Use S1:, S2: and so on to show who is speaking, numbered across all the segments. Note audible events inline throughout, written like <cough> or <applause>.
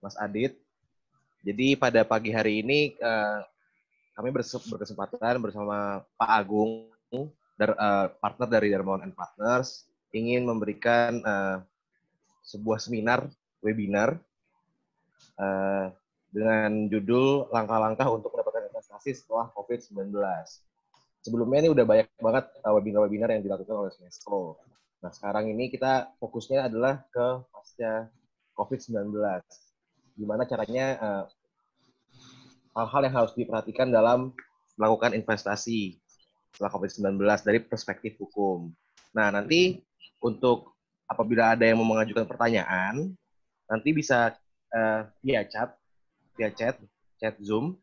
S1: Mas Adit. Jadi pada pagi hari ini
S2: eh, kami berkesempatan bersama Pak Agung, eh, partner dari Darmawan and Partners, ingin memberikan eh, sebuah seminar webinar dengan judul langkah-langkah untuk mendapatkan investasi setelah COVID-19. Sebelumnya ini udah banyak banget webinar-webinar yang dilakukan oleh Smesco. Nah, sekarang ini kita fokusnya adalah ke pasca COVID-19 gimana caranya hal eh, hal-hal yang harus diperhatikan dalam melakukan investasi setelah COVID-19 dari perspektif hukum. Nah, nanti untuk apabila ada yang mau mengajukan pertanyaan, nanti bisa uh, via chat, via chat, chat Zoom.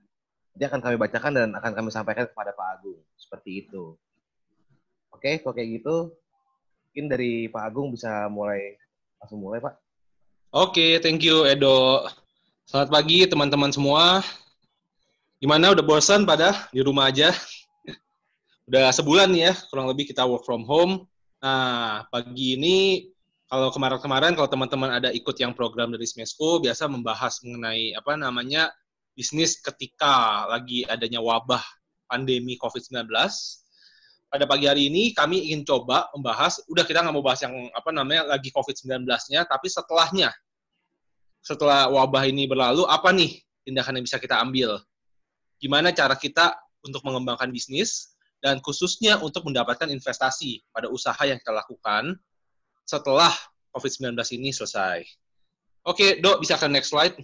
S2: Nanti akan kami bacakan dan akan kami sampaikan kepada Pak Agung. Seperti itu. Oke, kalau kayak gitu, mungkin dari Pak Agung bisa mulai, langsung mulai Pak.
S3: Oke, okay, thank you Edo. Selamat pagi teman-teman semua. Gimana udah bosan pada di rumah aja? udah sebulan ya kurang lebih kita work from home. Nah, pagi ini kalau kemarin-kemarin kalau teman-teman ada ikut yang program dari Smesco biasa membahas mengenai apa namanya bisnis ketika lagi adanya wabah pandemi COVID-19. Pada pagi hari ini kami ingin coba membahas, udah kita nggak mau bahas yang apa namanya lagi COVID-19-nya, tapi setelahnya setelah wabah ini berlalu, apa nih tindakan yang bisa kita ambil? Gimana cara kita untuk mengembangkan bisnis dan khususnya untuk mendapatkan investasi pada usaha yang kita lakukan setelah COVID-19 ini selesai. Oke, Dok, bisa ke next slide.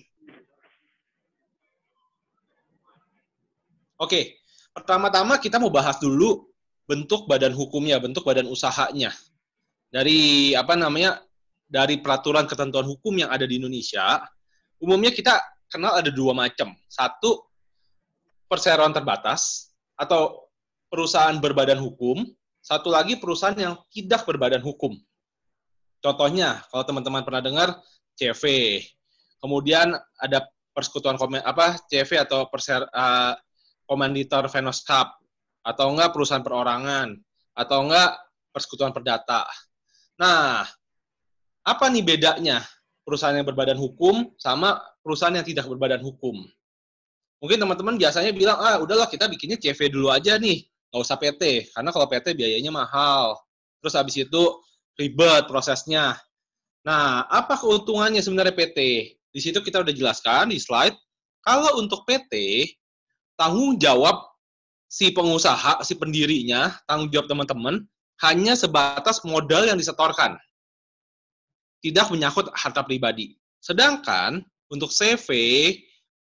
S3: Oke, pertama-tama kita mau bahas dulu bentuk badan hukumnya, bentuk badan usahanya. Dari apa namanya dari peraturan ketentuan hukum yang ada di Indonesia, umumnya kita kenal ada dua macam. Satu, perseroan terbatas atau perusahaan berbadan hukum, satu lagi perusahaan yang tidak berbadan hukum. Contohnya, kalau teman-teman pernah dengar CV, kemudian ada persekutuan komen apa CV atau perser uh, eh, komanditor Venus Cup atau enggak perusahaan perorangan atau enggak persekutuan perdata. Nah, apa nih bedanya perusahaan yang berbadan hukum sama perusahaan yang tidak berbadan hukum? Mungkin teman-teman biasanya bilang, ah udahlah kita bikinnya CV dulu aja nih, nggak usah PT, karena kalau PT biayanya mahal. Terus habis itu ribet prosesnya. Nah, apa keuntungannya sebenarnya PT? Di situ kita udah jelaskan di slide. Kalau untuk PT, tanggung jawab si pengusaha, si pendirinya, tanggung jawab teman-teman, hanya sebatas modal yang disetorkan tidak menyangkut harta pribadi. Sedangkan untuk CV,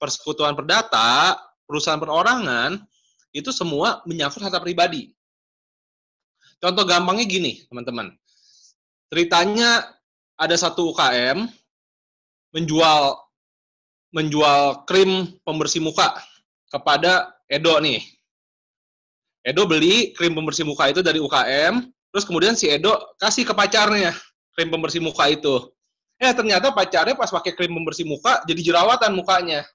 S3: persekutuan perdata, perusahaan perorangan, itu semua menyangkut harta pribadi. Contoh gampangnya gini, teman-teman. Ceritanya ada satu UKM menjual menjual krim pembersih muka kepada Edo nih. Edo beli krim pembersih muka itu dari UKM, terus kemudian si Edo kasih ke pacarnya krim pembersih muka itu. Eh ternyata pacarnya pas pakai krim pembersih muka jadi jerawatan mukanya.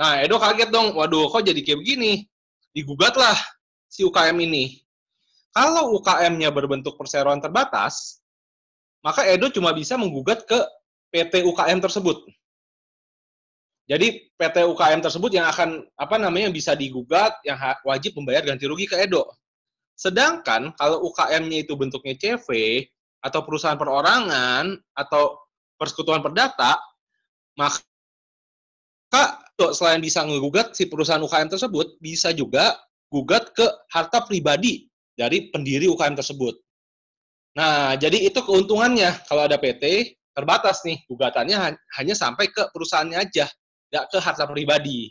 S3: Nah Edo kaget dong, waduh kok jadi kayak begini. Digugatlah si UKM ini. Kalau UKM-nya berbentuk perseroan terbatas, maka Edo cuma bisa menggugat ke PT UKM tersebut. Jadi PT UKM tersebut yang akan apa namanya bisa digugat yang wajib membayar ganti rugi ke Edo. Sedangkan kalau UKM-nya itu bentuknya CV, atau perusahaan perorangan atau persekutuan perdata, maka selain bisa ngegugat si perusahaan UKM tersebut, bisa juga gugat ke harta pribadi dari pendiri UKM tersebut. Nah, jadi itu keuntungannya kalau ada PT terbatas nih gugatannya hanya sampai ke perusahaannya aja, nggak ke harta pribadi.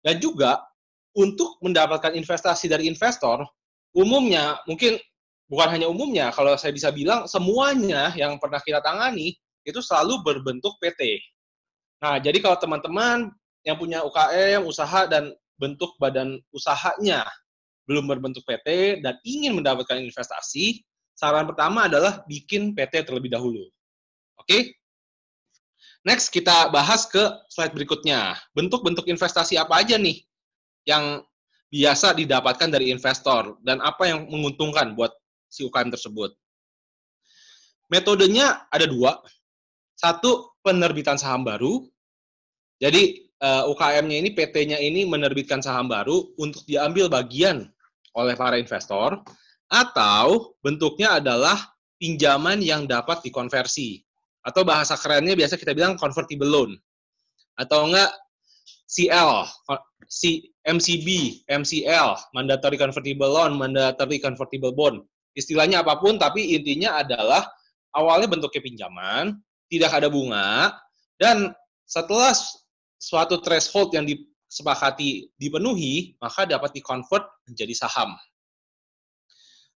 S3: Dan juga untuk mendapatkan investasi dari investor, umumnya mungkin bukan hanya umumnya, kalau saya bisa bilang semuanya yang pernah kita tangani itu selalu berbentuk PT. Nah, jadi kalau teman-teman yang punya UKM, usaha dan bentuk badan usahanya belum berbentuk PT dan ingin mendapatkan investasi, saran pertama adalah bikin PT terlebih dahulu. Oke? Okay? Next kita bahas ke slide berikutnya. Bentuk-bentuk investasi apa aja nih yang biasa didapatkan dari investor dan apa yang menguntungkan buat si UKM tersebut. Metodenya ada dua. Satu, penerbitan saham baru. Jadi eh, UKM-nya ini, PT-nya ini menerbitkan saham baru untuk diambil bagian oleh para investor. Atau bentuknya adalah pinjaman yang dapat dikonversi. Atau bahasa kerennya biasa kita bilang convertible loan. Atau enggak CL, C, MCB, MCL, mandatory convertible loan, mandatory convertible bond istilahnya apapun, tapi intinya adalah awalnya bentuknya pinjaman, tidak ada bunga, dan setelah suatu threshold yang disepakati dipenuhi, maka dapat dikonvert menjadi saham.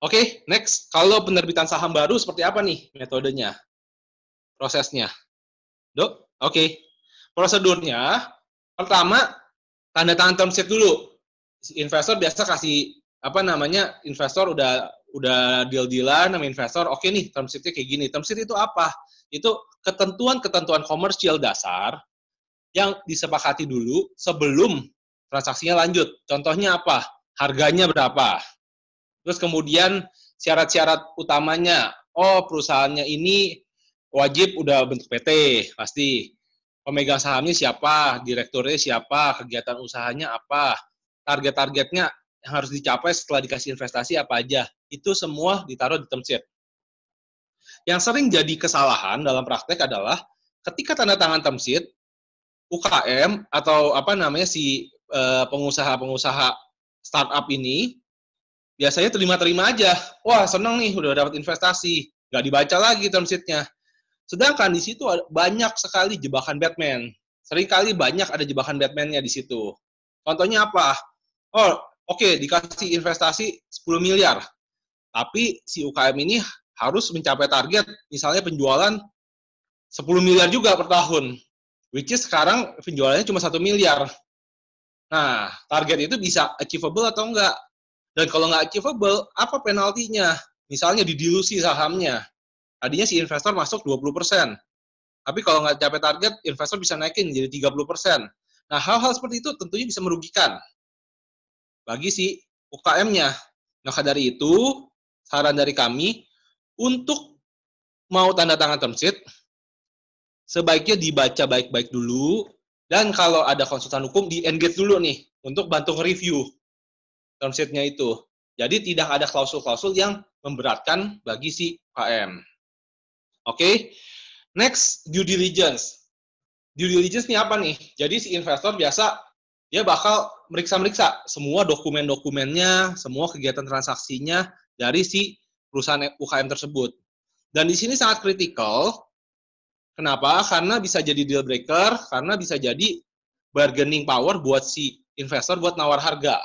S3: Oke, okay, next. Kalau penerbitan saham baru seperti apa nih metodenya? Prosesnya. Dok? Oke. Okay. Prosedurnya, pertama, tanda tangan term sheet dulu. Investor biasa kasih, apa namanya, investor udah udah deal-dealan sama investor, oke okay nih term sheet-nya kayak gini. Term sheet itu apa? Itu ketentuan-ketentuan komersial dasar yang disepakati dulu sebelum transaksinya lanjut. Contohnya apa? Harganya berapa? Terus kemudian syarat-syarat utamanya, oh perusahaannya ini wajib udah bentuk PT, pasti. Pemegang sahamnya siapa, direkturnya siapa, kegiatan usahanya apa, target-targetnya yang harus dicapai setelah dikasih investasi apa aja. Itu semua ditaruh di term sheet. Yang sering jadi kesalahan dalam praktek adalah ketika tanda tangan term sheet, UKM atau apa namanya si eh, pengusaha-pengusaha startup ini biasanya terima-terima aja. Wah, seneng nih udah dapat investasi. Nggak dibaca lagi term sheet-nya. Sedangkan di situ banyak sekali jebakan Batman. Seringkali banyak ada jebakan Batman-nya di situ. Contohnya apa? Oh, oke okay, dikasih investasi 10 miliar, tapi si UKM ini harus mencapai target misalnya penjualan 10 miliar juga per tahun. Which is sekarang penjualannya cuma satu miliar. Nah, target itu bisa achievable atau enggak? Dan kalau nggak achievable, apa penaltinya? Misalnya didilusi sahamnya. Tadinya si investor masuk 20%. Tapi kalau nggak capai target, investor bisa naikin jadi 30%. Nah, hal-hal seperti itu tentunya bisa merugikan bagi si UKM-nya. Maka dari itu, saran dari kami untuk mau tanda tangan term sheet, sebaiknya dibaca baik-baik dulu, dan kalau ada konsultan hukum, di-engage dulu nih, untuk bantu review term sheet-nya itu. Jadi tidak ada klausul-klausul yang memberatkan bagi si UKM. Oke, okay? next due diligence. Due diligence ini apa nih? Jadi si investor biasa dia bakal meriksa-meriksa semua dokumen-dokumennya, semua kegiatan transaksinya dari si perusahaan UKM tersebut. Dan di sini sangat kritikal. Kenapa? Karena bisa jadi deal breaker, karena bisa jadi bargaining power buat si investor buat nawar harga.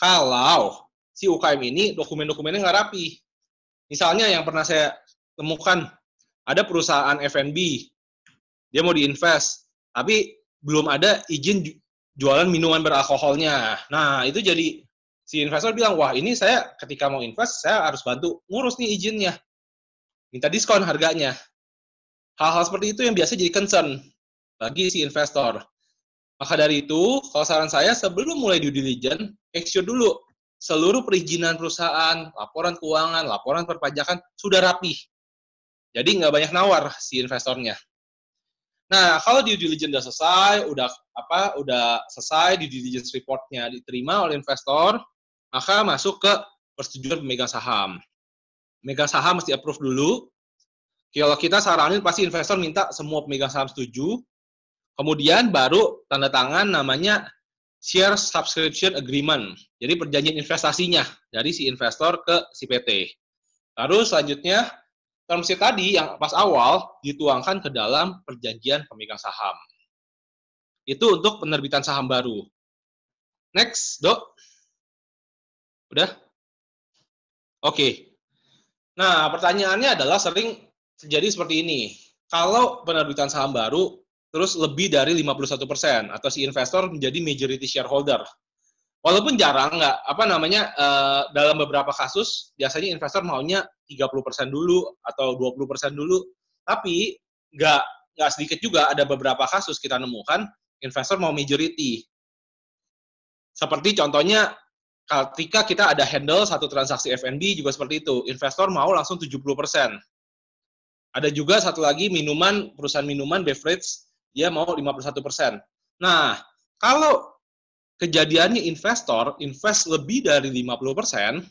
S3: Kalau si UKM ini dokumen-dokumennya nggak rapi. Misalnya yang pernah saya temukan, ada perusahaan F&B, dia mau diinvest, tapi belum ada izin jualan minuman beralkoholnya. Nah, itu jadi si investor bilang, wah ini saya ketika mau invest, saya harus bantu ngurus nih izinnya. Minta diskon harganya. Hal-hal seperti itu yang biasa jadi concern bagi si investor. Maka dari itu, kalau saran saya sebelum mulai due diligence, make sure dulu seluruh perizinan perusahaan, laporan keuangan, laporan perpajakan sudah rapi. Jadi nggak banyak nawar si investornya. Nah, kalau due diligence udah selesai, udah apa, udah selesai due diligence reportnya diterima oleh investor, maka masuk ke persetujuan pemegang saham. Pemegang saham mesti approve dulu. Kalau kita saranin pasti investor minta semua pemegang saham setuju. Kemudian baru tanda tangan namanya share subscription agreement. Jadi perjanjian investasinya dari si investor ke si PT. Lalu selanjutnya term sheet tadi yang pas awal dituangkan ke dalam perjanjian pemegang saham. Itu untuk penerbitan saham baru.
S1: Next, Dok. Udah? Oke. Okay.
S3: Nah, pertanyaannya adalah sering terjadi seperti ini. Kalau penerbitan saham baru terus lebih dari 51% atau si investor menjadi majority shareholder Walaupun jarang nggak apa namanya uh, dalam beberapa kasus biasanya investor maunya 30% dulu atau 20% dulu, tapi nggak nggak sedikit juga ada beberapa kasus kita nemukan investor mau majority. Seperti contohnya ketika kita ada handle satu transaksi F&B juga seperti itu, investor mau langsung 70%. Ada juga satu lagi minuman, perusahaan minuman beverage, dia mau 51%. Nah, kalau kejadiannya investor invest lebih dari 50%,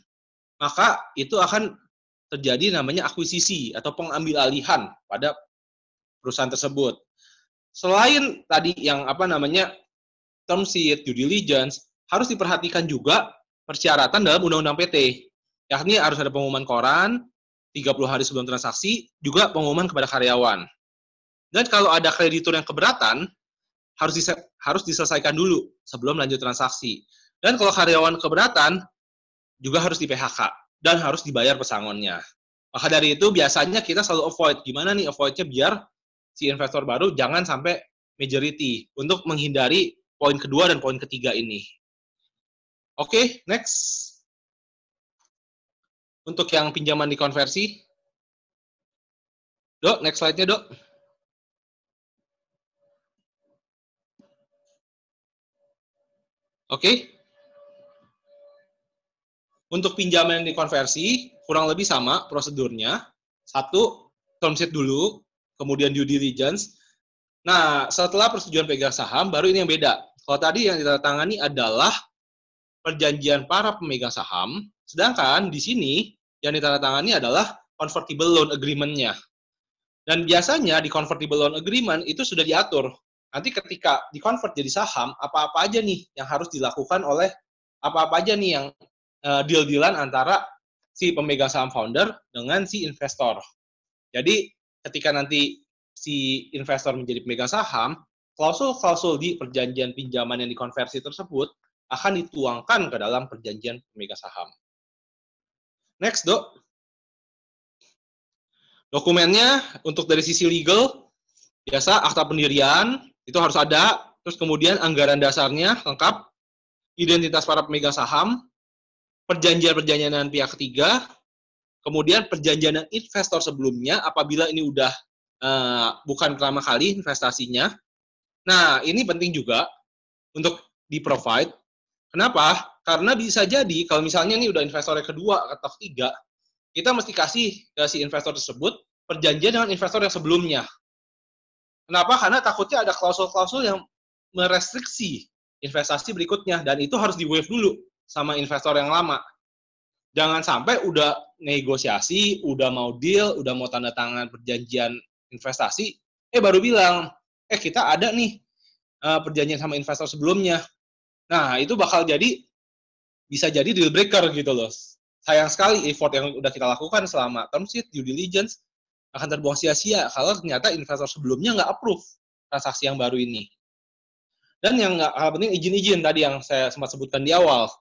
S3: maka itu akan terjadi namanya akuisisi atau pengambil alihan pada perusahaan tersebut. Selain tadi yang apa namanya term sheet, due diligence, harus diperhatikan juga persyaratan dalam undang-undang PT. Yakni harus ada pengumuman koran, 30 hari sebelum transaksi, juga pengumuman kepada karyawan. Dan kalau ada kreditur yang keberatan, harus dise harus diselesaikan dulu sebelum lanjut transaksi. Dan kalau karyawan keberatan juga harus di PHK dan harus dibayar pesangonnya. Maka dari itu biasanya kita selalu avoid. Gimana nih avoidnya biar si investor baru jangan sampai majority untuk menghindari poin kedua dan poin ketiga ini. Oke, okay, next. Untuk
S1: yang pinjaman dikonversi. Dok, next slide-nya, Dok.
S3: Oke? Okay? Untuk pinjaman yang dikonversi, kurang lebih sama prosedurnya. Satu, term sheet dulu, kemudian due diligence. Nah, setelah persetujuan pegang saham, baru ini yang beda. Kalau tadi yang ditandatangani adalah perjanjian para pemegang saham, sedangkan di sini yang ditandatangani adalah convertible loan agreement-nya. Dan biasanya di convertible loan agreement itu sudah diatur Nanti ketika dikonvert jadi saham, apa-apa aja nih yang harus dilakukan oleh apa-apa aja nih yang uh, deal-dealan antara si pemegang saham founder dengan si investor. Jadi ketika nanti si investor menjadi pemegang saham, klausul-klausul di perjanjian pinjaman yang dikonversi tersebut akan dituangkan ke dalam perjanjian pemegang saham. Next, Dok. Dokumennya untuk dari sisi legal biasa akta pendirian, itu harus ada. Terus kemudian anggaran dasarnya lengkap, identitas para pemegang saham, perjanjian-perjanjian dengan pihak ketiga, kemudian perjanjian dengan investor sebelumnya apabila ini udah uh, bukan pertama kali investasinya. Nah, ini penting juga untuk di-provide. Kenapa? Karena bisa jadi kalau misalnya ini udah investor yang kedua atau ketiga, kita mesti kasih ke investor tersebut perjanjian dengan investor yang sebelumnya. Kenapa? Karena takutnya ada klausul-klausul yang merestriksi investasi berikutnya dan itu harus di wave dulu sama investor yang lama. Jangan sampai udah negosiasi, udah mau deal, udah mau tanda tangan perjanjian investasi, eh baru bilang, eh kita ada nih eh, perjanjian sama investor sebelumnya. Nah, itu bakal jadi bisa jadi deal breaker gitu loh. Sayang sekali effort yang udah kita lakukan selama term sheet, due diligence, akan terbuang sia-sia kalau ternyata investor sebelumnya nggak approve transaksi yang baru ini. Dan yang nggak hal penting izin-izin tadi yang saya sempat sebutkan di awal.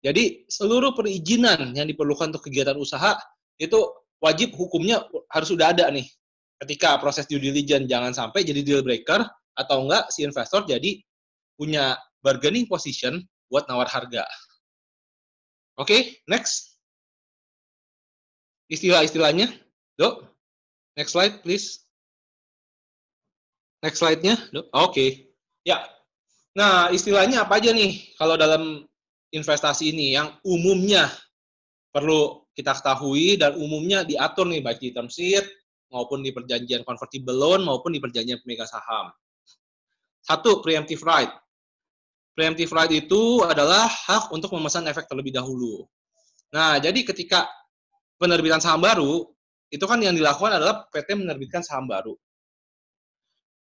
S3: Jadi seluruh perizinan yang diperlukan untuk kegiatan usaha itu wajib hukumnya harus sudah ada nih. Ketika proses due diligence jangan sampai jadi deal breaker atau enggak si investor jadi punya bargaining position
S1: buat nawar harga. Oke, okay, next. Istilah-istilahnya, Dok. Next slide, please.
S3: Next slide-nya. Oke. Okay. Ya. Nah, istilahnya apa aja nih kalau dalam investasi ini yang umumnya perlu kita ketahui dan umumnya diatur nih baik di term sheet maupun di perjanjian convertible loan maupun di perjanjian pemegang saham. Satu, preemptive right. Preemptive right itu adalah hak untuk memesan efek terlebih dahulu. Nah, jadi ketika penerbitan saham baru, itu kan yang dilakukan adalah PT menerbitkan saham baru.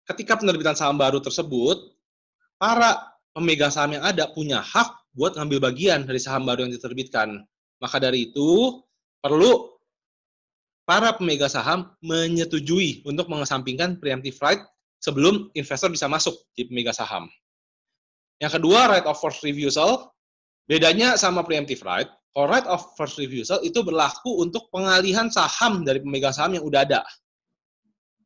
S3: Ketika penerbitan saham baru tersebut, para pemegang saham yang ada punya hak buat ngambil bagian dari saham baru yang diterbitkan. Maka dari itu, perlu para pemegang saham menyetujui untuk mengesampingkan preemptive right sebelum investor bisa masuk di pemegang saham. Yang kedua, right of first refusal. Bedanya sama preemptive right, kalau right of first refusal itu berlaku untuk pengalihan saham dari pemegang saham yang udah ada.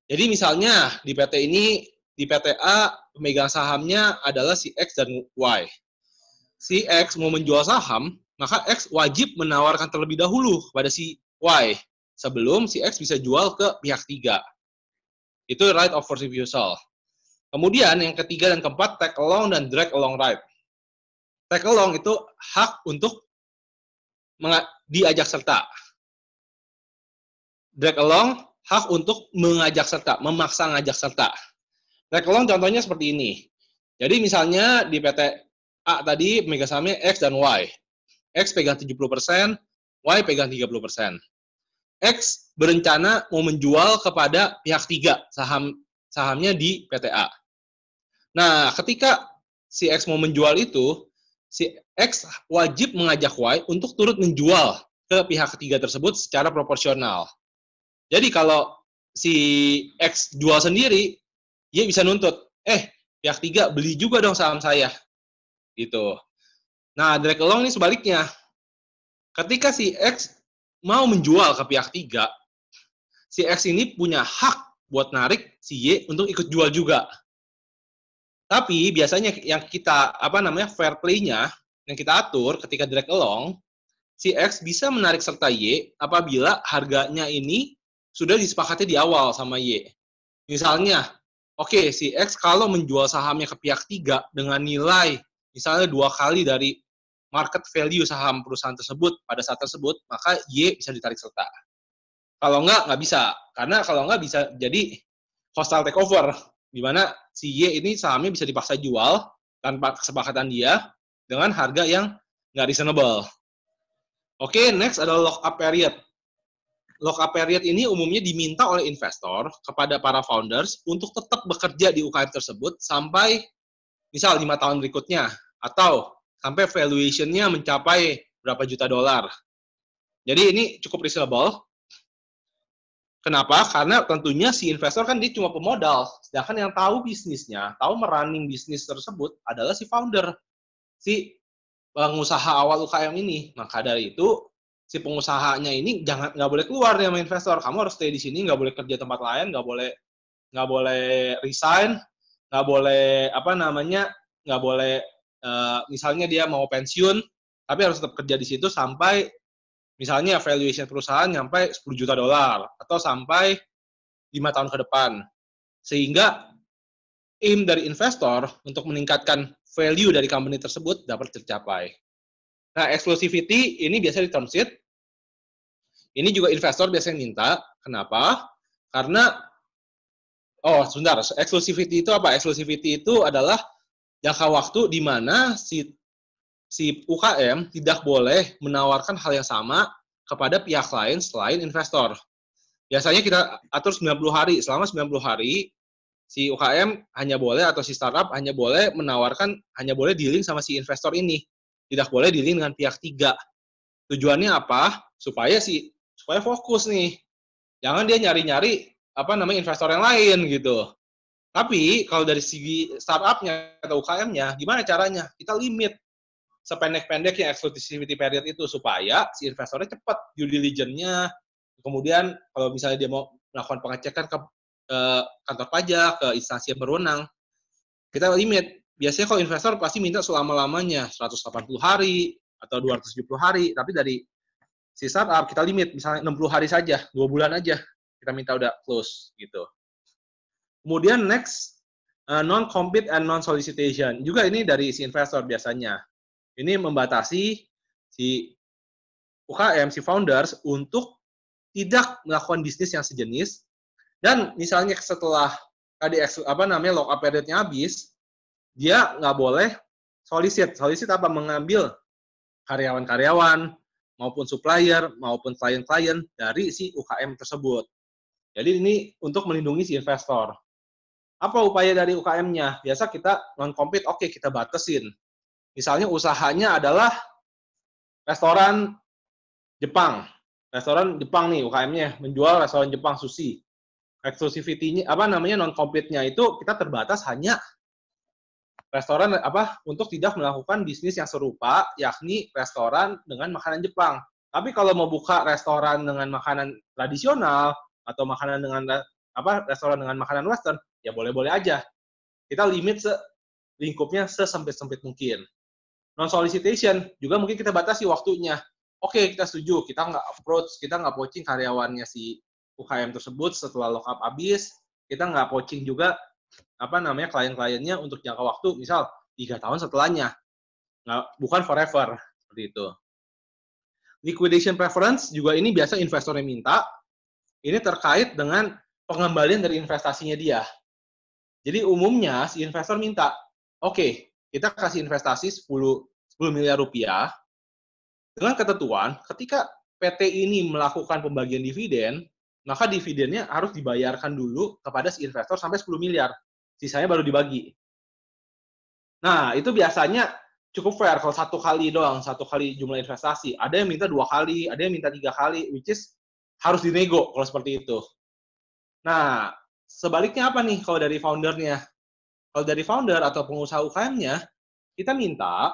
S3: Jadi misalnya di PT ini, di PT A, pemegang sahamnya adalah si X dan Y. Si X mau menjual saham, maka X wajib menawarkan terlebih dahulu pada si Y sebelum si X bisa jual ke pihak tiga. Itu right of first refusal. Kemudian yang ketiga dan keempat, take along dan drag along right. Take along itu hak untuk diajak serta. Drag along, hak untuk mengajak serta, memaksa ngajak serta. Drag along contohnya seperti ini. Jadi misalnya di PT A tadi Mega Sahamnya X dan Y. X pegang 70%, Y pegang 30%. X berencana mau menjual kepada pihak tiga saham sahamnya di PT A. Nah, ketika si X mau menjual itu, si X wajib mengajak Y untuk turut menjual ke pihak ketiga tersebut secara proporsional. Jadi kalau si X jual sendiri, Y bisa nuntut, eh pihak tiga beli juga dong saham saya. Gitu. Nah, drag along ini sebaliknya. Ketika si X mau menjual ke pihak tiga, si X ini punya hak buat narik si Y untuk ikut jual juga. Tapi biasanya yang kita apa namanya fair play-nya yang kita atur ketika drag along, si X bisa menarik serta Y apabila harganya ini sudah disepakati di awal sama Y. Misalnya, oke okay, si X kalau menjual sahamnya ke pihak tiga dengan nilai misalnya dua kali dari market value saham perusahaan tersebut pada saat tersebut, maka Y bisa ditarik serta. Kalau enggak, nggak bisa. Karena kalau enggak bisa jadi hostile takeover, di mana si Y ini sahamnya bisa dipaksa jual tanpa kesepakatan dia, dengan harga yang nggak reasonable. Oke, okay, next adalah lock up period. Lock up period ini umumnya diminta oleh investor kepada para founders untuk tetap bekerja di UKM tersebut sampai misal lima tahun berikutnya atau sampai valuation-nya mencapai berapa juta dolar. Jadi ini cukup reasonable. Kenapa? Karena tentunya si investor kan dia cuma pemodal, sedangkan yang tahu bisnisnya, tahu merunning bisnis tersebut adalah si founder si pengusaha awal UKM ini. Maka dari itu si pengusahanya ini jangan nggak boleh keluar nih sama investor. Kamu harus stay di sini, nggak boleh kerja tempat lain, nggak boleh nggak boleh resign, nggak boleh apa namanya, nggak boleh uh, misalnya dia mau pensiun, tapi harus tetap kerja di situ sampai misalnya valuation perusahaan sampai 10 juta dolar atau sampai lima tahun ke depan. Sehingga aim dari investor untuk meningkatkan value dari company tersebut dapat tercapai. Nah, exclusivity ini biasa di term sheet. Ini juga investor biasanya minta. Kenapa? Karena oh, sebentar, exclusivity itu apa? Exclusivity itu adalah jangka waktu di mana si si UKM tidak boleh menawarkan hal yang sama kepada pihak lain selain investor. Biasanya kita atur 90 hari. Selama 90 hari, si UKM hanya boleh atau si startup hanya boleh menawarkan hanya boleh dealing sama si investor ini tidak boleh dealing dengan pihak tiga tujuannya apa supaya si supaya fokus nih jangan dia nyari nyari apa namanya investor yang lain gitu tapi kalau dari segi startupnya atau UKM-nya gimana caranya kita limit sependek-pendeknya exclusivity period itu supaya si investornya cepat due diligence-nya kemudian kalau misalnya dia mau melakukan pengecekan ke ke kantor pajak, ke instansi yang berwenang. Kita limit. Biasanya kalau investor pasti minta selama-lamanya, 180 hari atau 270 hari. Tapi dari si startup kita limit, misalnya 60 hari saja, dua bulan aja. Kita minta udah close gitu. Kemudian next, eh, non-compete and non-solicitation. Juga ini dari si investor biasanya. Ini membatasi si UKM, si founders untuk tidak melakukan bisnis yang sejenis dan misalnya setelah tadi apa namanya lock up periodnya habis, dia nggak boleh solicit. Solicit apa? Mengambil karyawan-karyawan maupun supplier maupun klien-klien dari si UKM tersebut. Jadi ini untuk melindungi si investor. Apa upaya dari UKM-nya? Biasa kita non-compete, oke okay, kita batasin. Misalnya usahanya adalah restoran Jepang. Restoran Jepang nih UKM-nya, menjual restoran Jepang sushi eksklusivitinya apa namanya non compete-nya itu kita terbatas hanya restoran apa untuk tidak melakukan bisnis yang serupa yakni restoran dengan makanan Jepang. Tapi kalau mau buka restoran dengan makanan tradisional atau makanan dengan apa restoran dengan makanan western ya boleh-boleh aja. Kita limit se lingkupnya sesempit-sempit mungkin. Non solicitation juga mungkin kita batasi waktunya. Oke, kita setuju, kita nggak approach, kita nggak poaching karyawannya si UKM tersebut setelah lock up habis, kita nggak coaching juga apa namanya klien-kliennya untuk jangka waktu, misal tiga tahun setelahnya, nggak bukan forever seperti itu. Liquidation preference juga ini biasa investornya minta. Ini terkait dengan pengembalian dari investasinya dia. Jadi umumnya si investor minta, oke, okay, kita kasih investasi 10 10 miliar rupiah dengan ketentuan ketika PT ini melakukan pembagian dividen, maka dividennya harus dibayarkan dulu kepada si investor sampai 10 miliar. Sisanya baru dibagi. Nah, itu biasanya cukup fair kalau satu kali doang, satu kali jumlah investasi. Ada yang minta dua kali, ada yang minta tiga kali, which is harus dinego kalau seperti itu. Nah, sebaliknya apa nih kalau dari foundernya? Kalau dari founder atau pengusaha UKM-nya, kita minta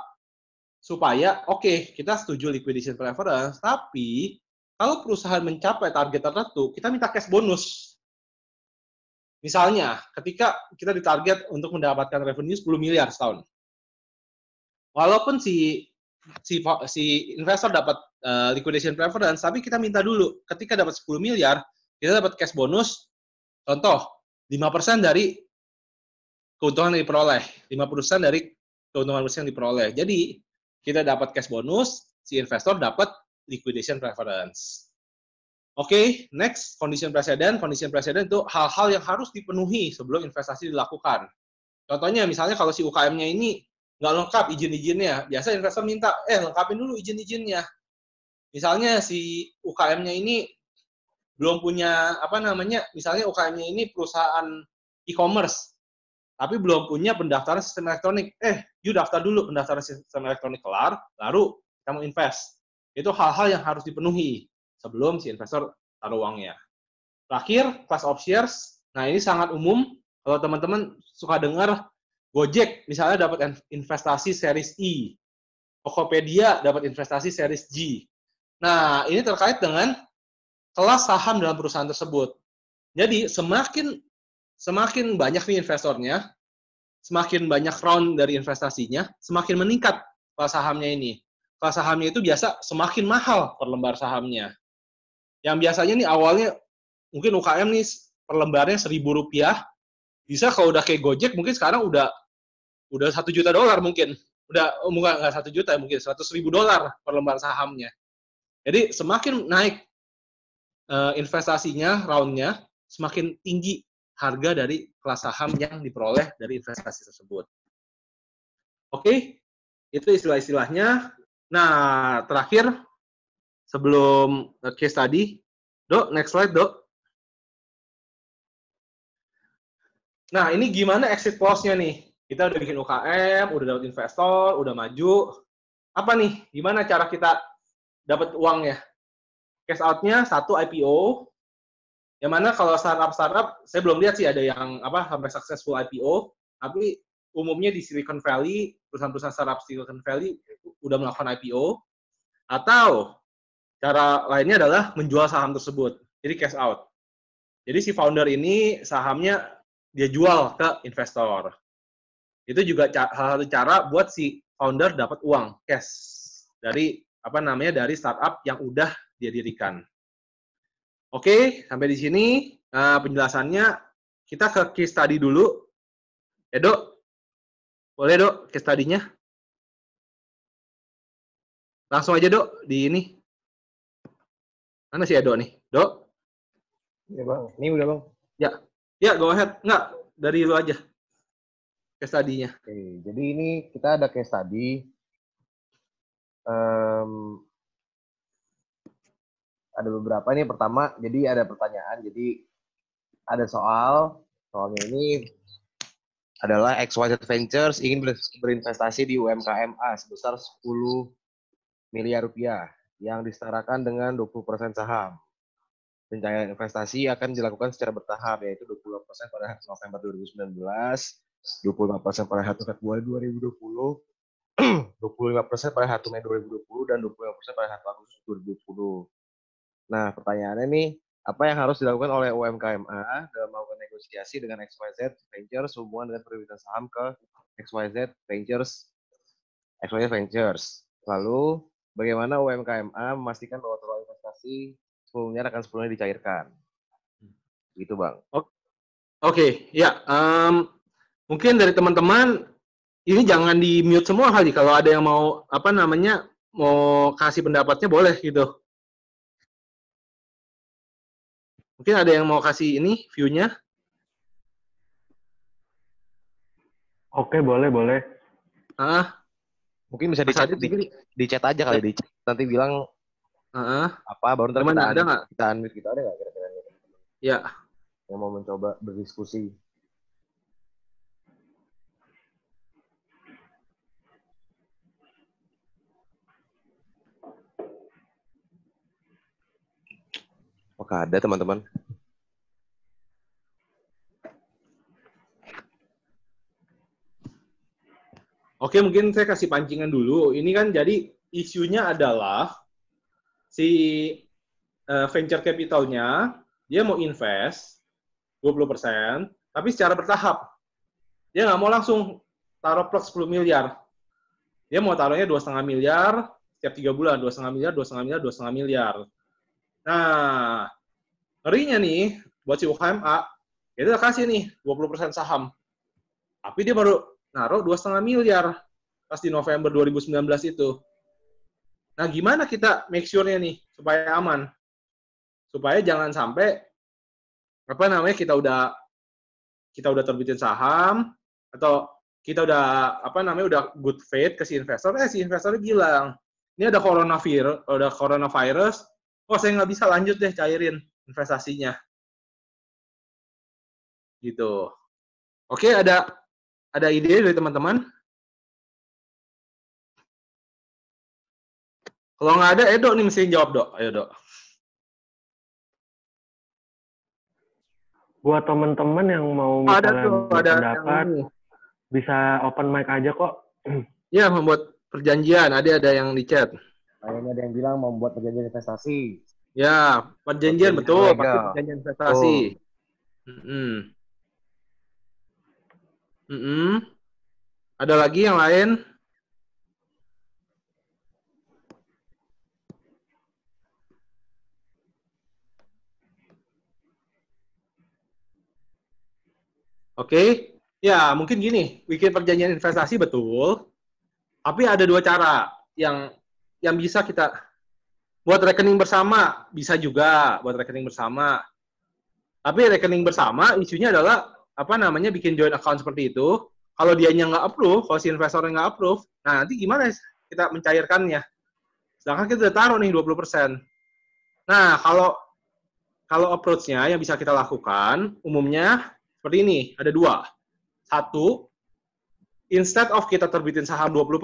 S3: supaya, oke, okay, kita setuju liquidation preference, tapi kalau perusahaan mencapai target tertentu, kita minta cash bonus. Misalnya, ketika kita ditarget untuk mendapatkan revenue 10 miliar setahun. Walaupun si si si investor dapat uh, liquidation preference, tapi kita minta dulu ketika dapat 10 miliar, kita dapat cash bonus contoh 5% dari keuntungan yang diperoleh, 5% dari keuntungan yang diperoleh. Jadi, kita dapat cash bonus, si investor dapat liquidation preference. Oke, okay, next condition precedent. Condition precedent itu hal-hal yang harus dipenuhi sebelum investasi dilakukan. Contohnya misalnya kalau si UKM-nya ini nggak lengkap izin-izinnya, biasa investor minta, eh lengkapin dulu izin-izinnya. Misalnya si UKM-nya ini belum punya apa namanya, misalnya UKM-nya ini perusahaan e-commerce, tapi belum punya pendaftaran sistem elektronik. Eh, you daftar dulu pendaftaran sistem elektronik kelar, baru kamu invest. Itu hal-hal yang harus dipenuhi sebelum si investor taruh uangnya. Terakhir, class of shares. Nah, ini sangat umum. Kalau teman-teman suka dengar Gojek misalnya dapat investasi series E. Tokopedia dapat investasi series G. Nah, ini terkait dengan kelas saham dalam perusahaan tersebut. Jadi, semakin semakin banyak nih investornya, semakin banyak round dari investasinya, semakin meningkat kelas sahamnya ini kelas sahamnya itu biasa semakin mahal per lembar sahamnya. Yang biasanya nih awalnya mungkin UKM nih per lembarnya seribu rupiah, bisa kalau udah kayak Gojek mungkin sekarang udah udah satu juta dolar mungkin. Udah mungkin oh, nggak satu juta ya, mungkin seratus ribu dolar per lembar sahamnya. Jadi semakin naik eh, investasinya roundnya, semakin tinggi harga dari kelas saham yang diperoleh dari investasi tersebut. Oke, okay? itu
S1: istilah-istilahnya Nah, terakhir sebelum case tadi, Dok, next slide, Dok. Nah,
S3: ini gimana exit loss-nya nih? Kita udah bikin UKM, udah dapat investor, udah maju. Apa nih? Gimana cara kita dapat uangnya? Cash out-nya satu IPO. Yang mana kalau startup-startup, saya belum lihat sih ada yang apa sampai successful IPO. Tapi umumnya di Silicon Valley, perusahaan-perusahaan startup Silicon Valley udah melakukan IPO, atau cara lainnya adalah menjual saham tersebut, jadi cash out. Jadi si founder ini sahamnya dia jual ke investor. Itu juga salah satu cara buat si founder dapat uang cash dari apa namanya dari startup yang udah dia dirikan. Oke, sampai di sini uh, penjelasannya. Kita ke case study dulu.
S1: Edo, boleh, Dok, case tadinya Langsung aja, Dok, di ini. Mana sih Edo nih? Dok? Ya, Bang. Ini udah, Bang. Ya. Ya, go ahead. Enggak, dari
S2: lu aja. Case tadinya Oke, jadi ini kita ada case tadi Um, ada beberapa nih pertama jadi ada pertanyaan jadi ada soal soalnya ini adalah XYZ Ventures ingin berinvestasi di UMKMA sebesar 10 miliar rupiah yang disetarakan dengan 20% saham. Pencairan investasi akan dilakukan secara bertahap yaitu 20% pada November 2019, 25% pada 1 Februari 2020, 25% <clears throat> pada 1 Mei 2020 dan 25% pada 1 Agustus 2020. Nah, pertanyaannya nih apa yang harus dilakukan oleh UMKM UMKMA dalam melakukan negosiasi dengan XYZ Ventures hubungan dengan penerbitan saham ke XYZ Ventures XYZ Ventures. Lalu bagaimana UMKM UMKMA memastikan bahwa total investasi sebelumnya akan
S3: sepenuhnya dicairkan. Gitu, Bang. Oke, okay. ya. Um, mungkin dari teman-teman ini jangan di mute semua kali kalau ada yang mau apa namanya mau kasih pendapatnya boleh gitu.
S1: Mungkin ada yang mau kasih ini view-nya? Oke, boleh, boleh. Ah, mungkin bisa di chat
S2: di, di, chat aja kali di chat. Nanti bilang uh-huh. apa baru nanti ada nggak? Kita unmute kita gitu, ada nggak kira-kira? Ya. Yang mau mencoba berdiskusi.
S3: Apakah ada teman-teman? Oke, mungkin saya kasih pancingan dulu. Ini kan jadi isunya adalah si uh, venture capitalnya dia mau invest 20%, tapi secara bertahap. Dia nggak mau langsung taruh plus 10 miliar. Dia mau taruhnya dua setengah miliar setiap tiga bulan, dua setengah miliar, dua setengah miliar, dua setengah miliar. Nah, ngerinya nih buat si UKMA, kita udah kasih nih 20% saham. Tapi dia baru naruh 2,5 miliar pas di November 2019 itu. Nah, gimana kita make sure-nya nih supaya aman? Supaya jangan sampai apa namanya kita udah kita udah terbitin saham atau kita udah apa namanya udah good faith ke si investor, eh si investornya bilang, ini ada coronavirus, ada coronavirus, oh saya nggak bisa lanjut deh
S1: cairin investasinya gitu oke ada ada ide dari teman-teman kalau nggak ada Edo nih mesti jawab dok ayo dok
S4: buat teman-teman yang mau ada tuh, ada pendapat yang... bisa open mic aja kok <clears throat> ya membuat perjanjian
S2: ada ada yang di chat Kayaknya ada yang bilang membuat perjanjian investasi.
S3: Ya, perjanjian, betul, betul, perjanjian investasi. Hmm, Mm Ada lagi yang lain? Oke, okay. ya mungkin gini, bikin perjanjian investasi betul, tapi ada dua cara yang yang bisa kita buat rekening bersama bisa juga buat rekening bersama. Tapi rekening bersama isunya adalah apa namanya bikin joint account seperti itu. Kalau dia nya nggak approve, kalau si investornya nggak approve, nah nanti gimana kita mencairkannya? Sedangkan kita udah taruh nih 20%. Nah, kalau kalau approach-nya yang bisa kita lakukan, umumnya seperti ini, ada dua. Satu, instead of kita terbitin saham 20%,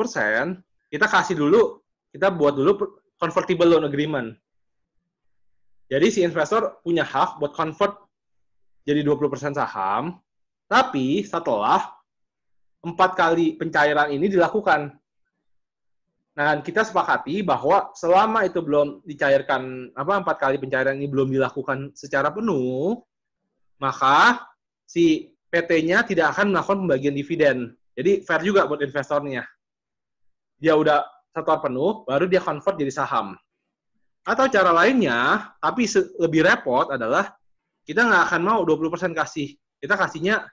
S3: kita kasih dulu kita buat dulu convertible loan agreement. Jadi si investor punya hak buat convert jadi 20% saham, tapi setelah empat kali pencairan ini dilakukan. Nah, kita sepakati bahwa selama itu belum dicairkan, apa empat kali pencairan ini belum dilakukan secara penuh, maka si PT-nya tidak akan melakukan pembagian dividen. Jadi fair juga buat investornya. Dia udah satu hari penuh, baru dia convert jadi saham. Atau cara lainnya, tapi lebih repot adalah kita nggak akan mau 20% kasih. Kita kasihnya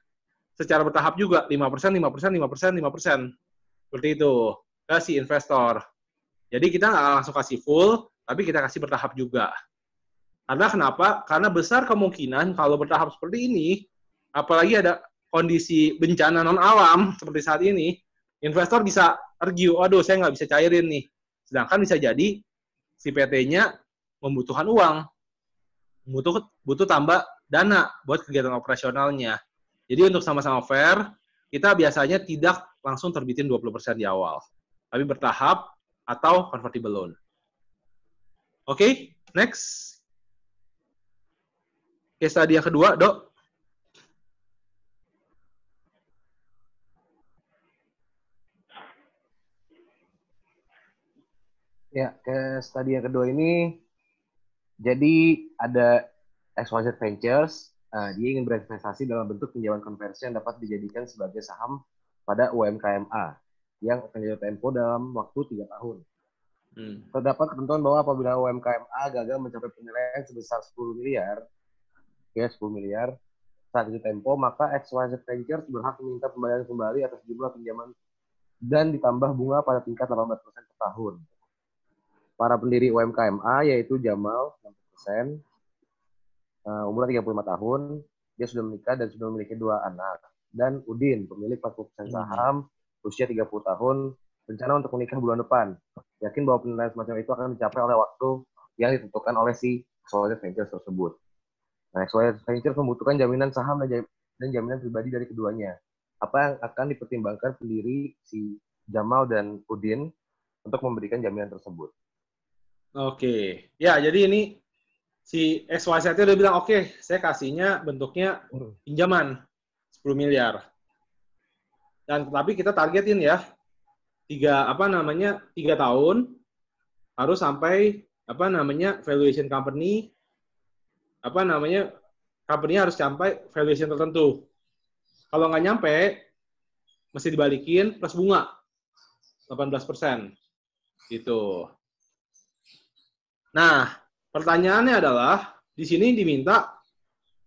S3: secara bertahap juga, 5%, 5%, 5%, 5%. Seperti itu, kasih investor. Jadi kita nggak langsung kasih full, tapi kita kasih bertahap juga. Karena kenapa? Karena besar kemungkinan kalau bertahap seperti ini, apalagi ada kondisi bencana non alam seperti saat ini, investor bisa argue, aduh saya nggak bisa cairin nih. Sedangkan bisa jadi si PT-nya membutuhkan uang, butuh butuh tambah dana buat kegiatan operasionalnya. Jadi untuk sama-sama fair, kita biasanya tidak langsung terbitin 20% di awal, tapi bertahap atau convertible loan. Oke, okay, next. Case tadi yang kedua, Dok.
S2: Ya, ke studi yang kedua ini, jadi ada XYZ Ventures, uh, dia ingin berinvestasi dalam bentuk pinjaman konversi yang dapat dijadikan sebagai saham pada UMKM A yang akan jatuh tempo dalam waktu tiga tahun. Hmm. Terdapat ketentuan bahwa apabila UMKM A gagal mencapai penilaian sebesar 10 miliar, ya 10 miliar, saat itu tempo, maka XYZ Ventures berhak meminta pembayaran kembali atas jumlah pinjaman dan ditambah bunga pada tingkat 18% per tahun para pendiri UMKM A yaitu Jamal 60%, uh, umur 35 tahun, dia sudah menikah dan sudah memiliki dua anak. Dan Udin, pemilik 40% saham, usia 30 tahun, rencana untuk menikah bulan depan. Yakin bahwa penilaian semacam itu akan dicapai oleh waktu yang ditentukan oleh si Solid Ventures tersebut. Nah, Solid Ventures membutuhkan jaminan saham dan, dan jaminan pribadi dari keduanya. Apa yang akan dipertimbangkan pendiri si Jamal dan Udin untuk
S3: memberikan jaminan tersebut? Oke. Okay. Ya, jadi ini si XYZ itu udah bilang, oke, okay, saya kasihnya bentuknya pinjaman 10 miliar. Dan tapi kita targetin ya, tiga apa namanya tiga tahun harus sampai apa namanya valuation company apa namanya company harus sampai valuation tertentu. Kalau nggak nyampe, mesti dibalikin plus bunga 18 persen, gitu. Nah, pertanyaannya adalah di sini diminta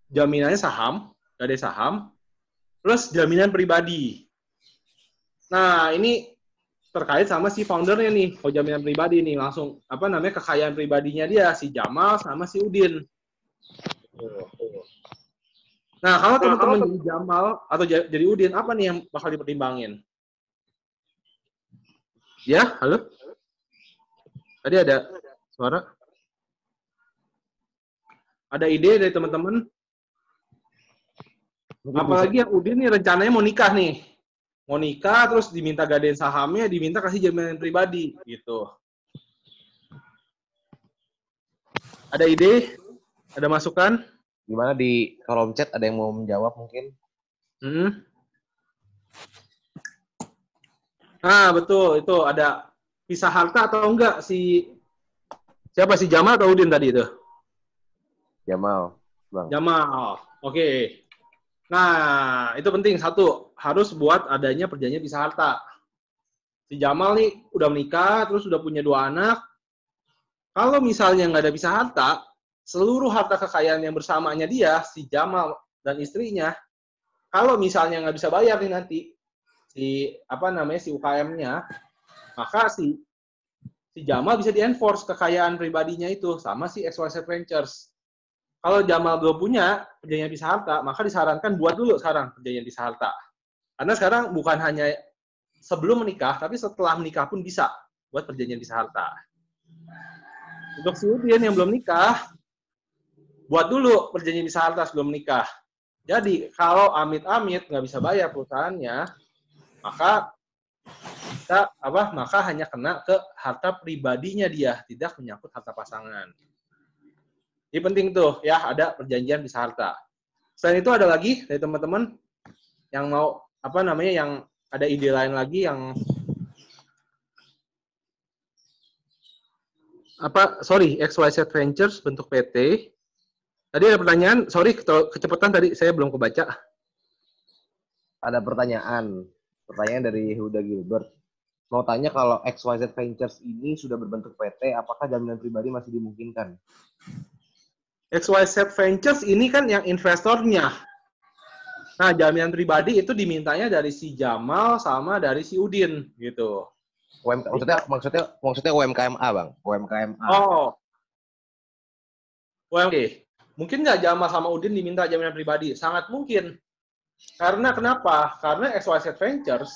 S3: jaminannya saham, dari saham, plus jaminan pribadi. Nah, ini terkait sama si foundernya nih, kalau jaminan pribadi nih langsung apa namanya kekayaan pribadinya dia si Jamal sama si Udin. Nah, kalau nah, teman-teman jadi Jamal atau jadi Udin, apa nih yang bakal dipertimbangin? Ya, halo? Tadi ada suara? Ada ide dari teman-teman? Apalagi yang Udin nih rencananya mau nikah nih. Mau nikah terus diminta gadein sahamnya, diminta kasih jaminan pribadi gitu. Ada ide?
S2: Ada masukan? Gimana di kolom chat ada yang mau menjawab mungkin? Hmm.
S3: Nah, betul. Itu ada pisah harta atau enggak si siapa sih Jamal atau Udin tadi itu? Jamal. Bang. Jamal. Oke. Okay. Nah, itu penting. Satu, harus buat adanya perjanjian pisah harta. Si Jamal nih udah menikah, terus udah punya dua anak. Kalau misalnya nggak ada pisah harta, seluruh harta kekayaan yang bersamanya dia, si Jamal dan istrinya, kalau misalnya nggak bisa bayar nih nanti, si apa namanya si UKM-nya, maka si si Jamal bisa di-enforce kekayaan pribadinya itu sama si XYZ Ventures. Kalau Jamal belum punya perjanjian di Harta, maka disarankan buat dulu sekarang perjanjian di Harta. Karena sekarang bukan hanya sebelum menikah, tapi setelah menikah pun bisa buat perjanjian di Harta. Untuk si Udin yang belum nikah, buat dulu perjanjian di Harta sebelum menikah. Jadi kalau amit-amit nggak bisa bayar perusahaannya, maka kita apa maka hanya kena ke harta pribadinya dia, tidak menyangkut harta pasangan. Ini penting tuh ya, ada perjanjian bisa harta. Selain itu ada lagi dari teman-teman yang mau apa namanya yang ada ide lain lagi yang apa sorry XYZ Ventures bentuk PT. Tadi ada pertanyaan, sorry kecepatan tadi saya belum kebaca.
S2: Ada pertanyaan, pertanyaan dari Huda Gilbert. Mau tanya kalau XYZ Ventures
S3: ini sudah berbentuk PT, apakah jaminan pribadi masih dimungkinkan? XYZ Ventures ini kan yang investornya. Nah, jaminan pribadi itu dimintanya dari si Jamal sama dari si Udin gitu. UM, maksudnya maksudnya maksudnya UMKM A, Bang. UMKM A. Oh. UMK. Mungkin nggak Jamal sama Udin diminta jaminan pribadi? Sangat mungkin. Karena kenapa? Karena XYZ Ventures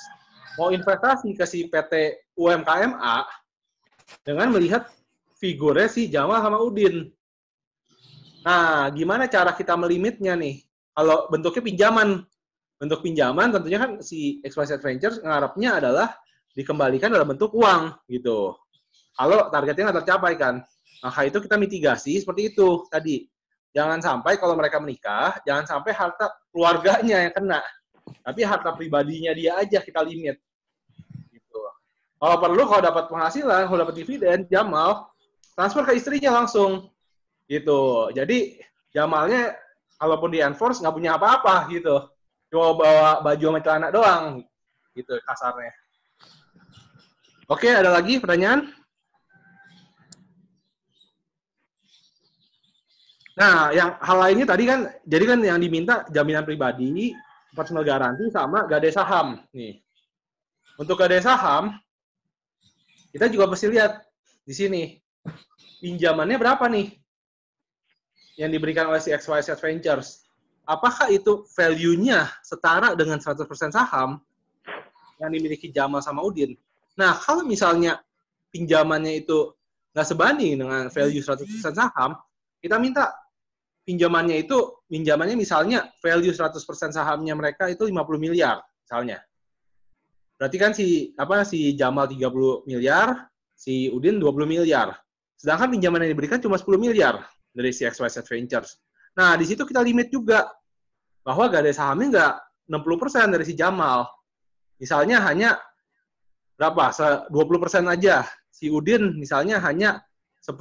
S3: mau investasi ke si PT UMKM A dengan melihat figurnya si Jamal sama Udin. Nah, gimana cara kita melimitnya nih? Kalau bentuknya pinjaman, bentuk pinjaman tentunya kan si Express Adventures ngarapnya adalah dikembalikan dalam bentuk uang gitu. Kalau targetnya nggak tercapai kan, maka itu kita mitigasi seperti itu tadi. Jangan sampai kalau mereka menikah, jangan sampai harta keluarganya yang kena, tapi harta pribadinya dia aja kita limit. Gitu. Kalau perlu kalau dapat penghasilan, kalau dapat dividen, Jamal transfer ke istrinya langsung gitu jadi Jamalnya kalaupun di enforce nggak punya apa-apa gitu cuma bawa baju sama celana doang gitu kasarnya oke ada lagi pertanyaan Nah, yang hal lainnya tadi kan, jadi kan yang diminta jaminan pribadi, personal garansi sama gade saham nih. Untuk gade saham, kita juga mesti lihat di sini pinjamannya berapa nih? yang diberikan oleh si XYZ Ventures, apakah itu value-nya setara dengan 100% saham yang dimiliki Jamal sama Udin? Nah, kalau misalnya pinjamannya itu nggak sebanding dengan value 100% saham, kita minta pinjamannya itu, pinjamannya misalnya value 100% sahamnya mereka itu 50 miliar, misalnya. Berarti kan si apa si Jamal 30 miliar, si Udin 20 miliar. Sedangkan pinjaman yang diberikan cuma 10 miliar dari si XYZ Ventures. Nah, di situ kita limit juga bahwa gak ada sahamnya nggak 60% dari si Jamal. Misalnya hanya berapa? 20% aja. Si Udin misalnya hanya 10%.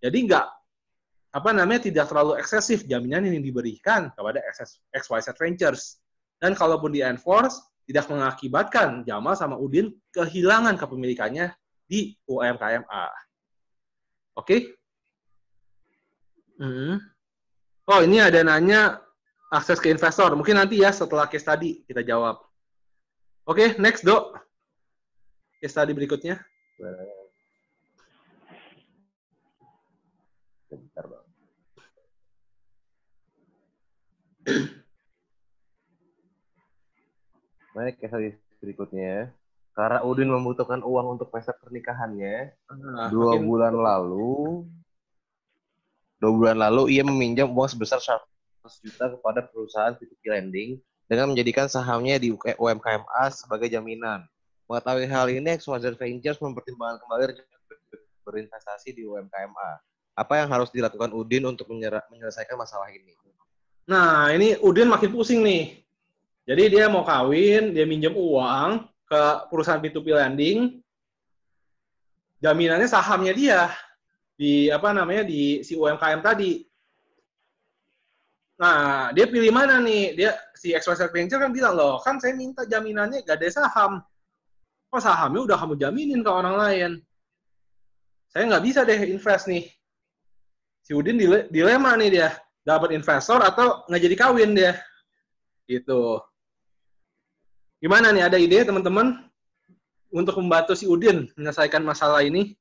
S3: Jadi nggak apa namanya tidak terlalu eksesif jaminan ini diberikan kepada XYZ Ventures. Dan kalaupun di enforce, tidak mengakibatkan Jamal sama Udin kehilangan kepemilikannya di UMKM Oke? Okay? Hmm. Oh, ini ada nanya akses ke investor. Mungkin nanti ya setelah case tadi kita jawab. Oke, okay, next, Dok. Case tadi berikutnya.
S2: <clears throat> Baik, case tadi berikutnya. Karena Udin membutuhkan uang untuk pesta pernikahannya, ah, dua mungkin. bulan lalu Dua bulan lalu, ia meminjam uang sebesar 100 juta kepada perusahaan P2P Lending dengan menjadikan sahamnya di UMKM A sebagai jaminan. Mengetahui hal ini, Exposure Ventures mempertimbangkan kembali berinvestasi di UMKM A.
S3: Apa yang harus dilakukan Udin untuk menyelesaikan masalah ini? Nah, ini Udin makin pusing nih. Jadi dia mau kawin, dia minjem uang ke perusahaan P2P lending. Jaminannya sahamnya dia di apa namanya di si UMKM tadi. Nah, dia pilih mana nih? Dia si XYZ Venture kan bilang loh, kan saya minta jaminannya gak ada saham. Kok oh, sahamnya udah kamu jaminin ke orang lain? Saya nggak bisa deh invest nih. Si Udin dile dilema nih dia, dapat investor atau nggak jadi kawin dia. Gitu. Gimana nih ada ide teman-teman untuk membantu si Udin menyelesaikan masalah ini?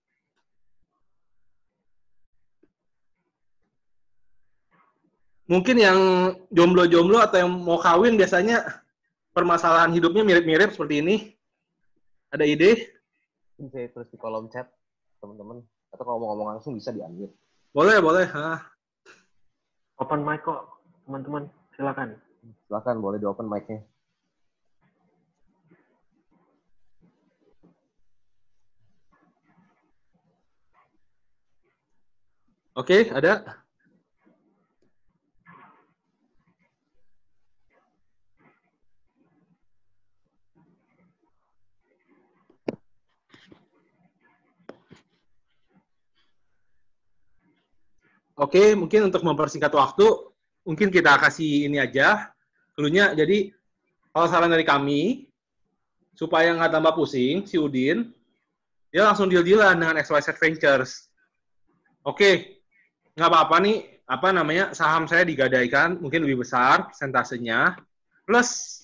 S3: mungkin yang jomblo-jomblo atau yang mau kawin biasanya permasalahan hidupnya mirip-mirip seperti ini. Ada ide?
S2: Bisa terus di kolom chat, teman-teman. Atau kalau mau ngomong langsung bisa diambil. Boleh, boleh. Ha.
S4: Open mic kok, teman-teman. Silakan. Silakan, boleh di open mic-nya.
S1: Oke, okay, ada?
S3: Oke, mungkin untuk mempersingkat waktu, mungkin kita kasih ini aja. Keluarnya jadi kalau saran dari kami supaya nggak tambah pusing si Udin, dia langsung deal-dealan dengan XYZ Ventures. Oke, nggak apa-apa nih, apa namanya saham saya digadaikan mungkin lebih besar persentasenya plus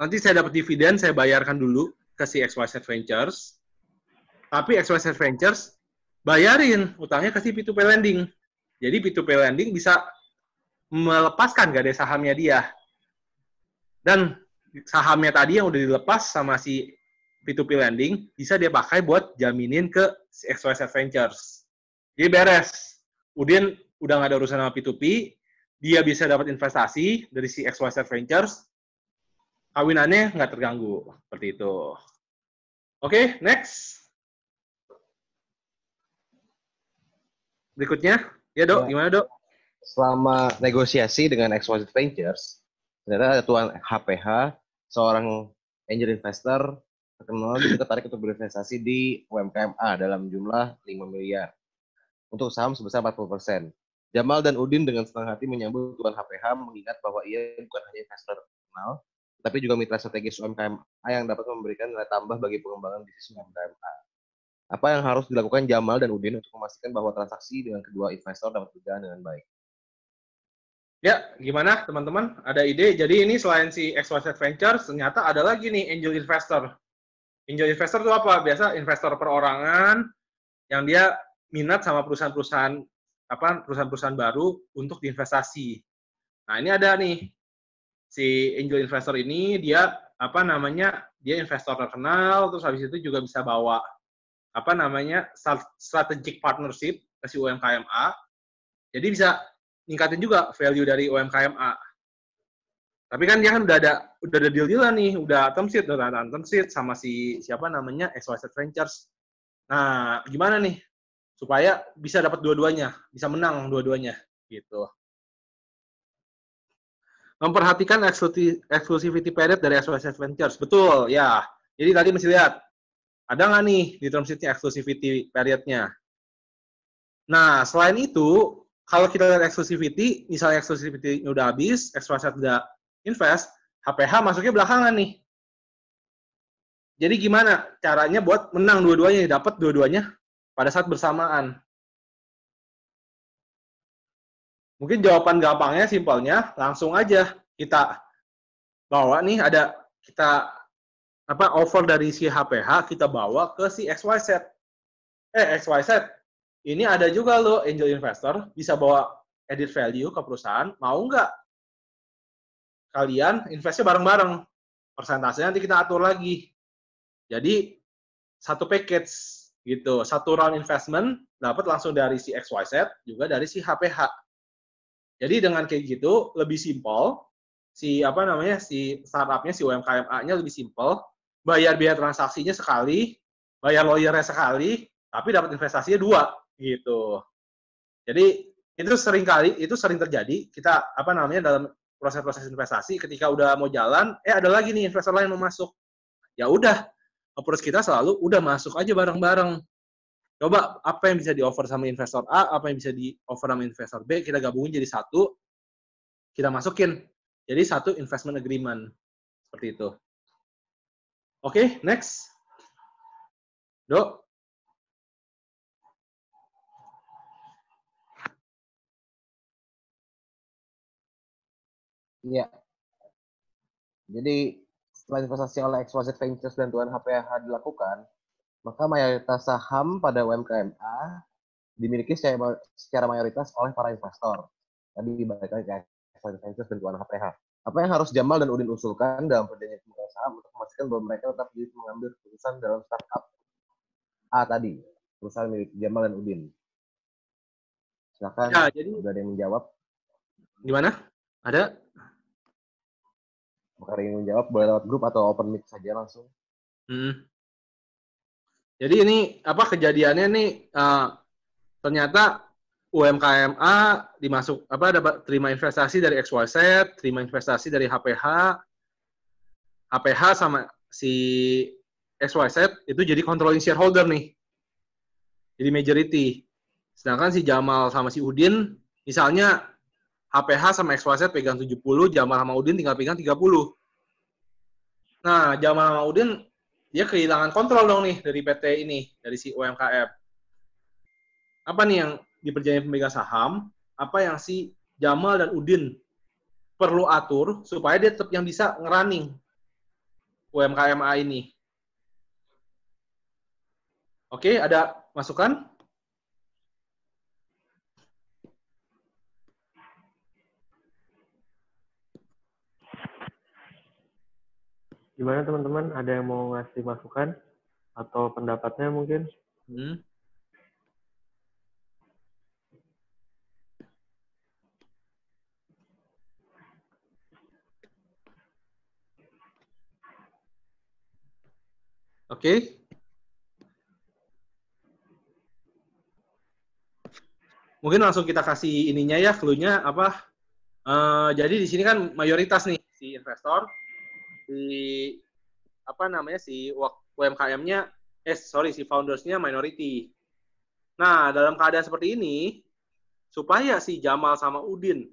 S3: nanti saya dapat dividen saya bayarkan dulu ke si XYZ Ventures. Tapi XYZ Ventures bayarin utangnya ke si P2P Lending. Jadi P2P lending bisa melepaskan gade sahamnya dia. Dan sahamnya tadi yang udah dilepas sama si P2P lending bisa dia pakai buat jaminin ke XYZ Ventures. Jadi beres. Udin udah nggak ada urusan sama P2P, dia bisa dapat investasi dari si XYZ Ventures, kawinannya nggak terganggu. Seperti itu. Oke, okay, next. Berikutnya. Ya dok, ya. gimana
S2: dok? Selama negosiasi dengan Exposed Ventures, ternyata ada tuan HPH, seorang angel investor terkenal juga tertarik untuk berinvestasi di UMKM A dalam jumlah 5 miliar untuk saham sebesar 40 persen. Jamal dan Udin dengan senang hati menyambut tuan HPH mengingat bahwa ia bukan hanya investor terkenal, tapi juga mitra strategis UMKM A yang dapat memberikan nilai tambah bagi pengembangan bisnis UMKM A. Apa yang harus dilakukan Jamal dan Udin untuk memastikan bahwa transaksi dengan kedua investor dapat berjalan
S3: dengan baik? Ya, gimana teman-teman? Ada ide? Jadi ini selain si XYZ Ventures, ternyata ada lagi nih angel investor. Angel investor itu apa? Biasa investor perorangan yang dia minat sama perusahaan-perusahaan apa perusahaan-perusahaan baru untuk diinvestasi. Nah, ini ada nih si angel investor ini dia apa namanya? Dia investor terkenal terus habis itu juga bisa bawa apa namanya strategic partnership kasih UMKM A. Jadi bisa ningkatin juga value dari UMKM A. Tapi kan dia kan udah ada udah ada deal dealan nih, udah term sheet, udah ada term sheet sama si siapa namanya XYZ Ventures. Nah, gimana nih supaya bisa dapat dua-duanya, bisa menang dua-duanya gitu. Memperhatikan exclusivity period dari XYZ Ventures. Betul, ya. Jadi tadi mesti lihat ada nggak nih di term sheet-nya exclusivity nya? Nah, selain itu, kalau kita lihat exclusivity, misalnya exclusivity udah habis, extra asset udah invest, HPH masuknya belakangan nih. Jadi gimana caranya buat menang
S1: dua-duanya, dapat dua-duanya pada saat bersamaan?
S3: Mungkin jawaban gampangnya, simpelnya, langsung aja kita bawa nih ada kita apa offer dari si HPH kita bawa ke si XYZ. Eh XYZ, ini ada juga lo angel investor bisa bawa edit value ke perusahaan, mau nggak? Kalian investnya bareng-bareng. Persentasenya nanti kita atur lagi. Jadi satu package gitu, satu round investment dapat langsung dari si XYZ juga dari si HPH. Jadi dengan kayak gitu lebih simpel si apa namanya si startupnya si UMKM-nya lebih simpel bayar biaya transaksinya sekali, bayar lawyernya sekali, tapi dapat investasinya dua gitu. Jadi itu sering kali itu sering terjadi kita apa namanya dalam proses-proses investasi ketika udah mau jalan eh ada lagi nih investor lain mau masuk ya udah approach kita selalu udah masuk aja bareng-bareng coba apa yang bisa di offer sama investor A apa yang bisa di offer sama investor B kita gabungin jadi satu kita masukin jadi satu investment agreement
S1: seperti itu Oke, okay, next. Dok. Iya. Jadi setelah investasi oleh XYZ Ventures dan Tuan HPH dilakukan, maka
S2: mayoritas saham pada UMKM A dimiliki secara, mayoritas oleh para investor. Tadi balik lagi ke XYZ Ventures dan Tuan HPH. Apa yang harus Jamal dan Udin usulkan dalam perjanjian pemegang saham untuk memastikan bahwa mereka tetap bisa mengambil keputusan dalam startup A tadi, perusahaan milik Jamal dan Udin? Silakan. Ya, jadi sudah ada yang menjawab. Gimana? Ada? Bukan yang menjawab, boleh lewat grup atau
S3: open mic saja langsung. Hmm. Jadi ini apa kejadiannya nih? Uh, ternyata UMKM A dimasuk apa dapat terima investasi dari XYZ, terima investasi dari HPH, HPH sama si XYZ itu jadi controlling shareholder nih. Jadi majority. Sedangkan si Jamal sama si Udin misalnya HPH sama XYZ pegang 70, Jamal sama Udin tinggal pegang 30. Nah, Jamal sama Udin dia kehilangan kontrol dong nih dari PT ini, dari si UMKM. Apa nih yang di perjanjian pemegang saham, apa yang si Jamal dan Udin perlu atur supaya dia tetap yang bisa ngerunning UMKM A ini. Oke, ada masukan?
S4: Gimana teman-teman? Ada yang mau ngasih masukan atau pendapatnya mungkin?
S1: Hmm.
S3: Oke. Okay. Mungkin langsung kita kasih ininya ya, clue-nya apa? Uh, jadi di sini kan mayoritas nih si investor si apa namanya si UMKM-nya eh sorry si founders-nya minority. Nah dalam keadaan seperti ini supaya si Jamal sama Udin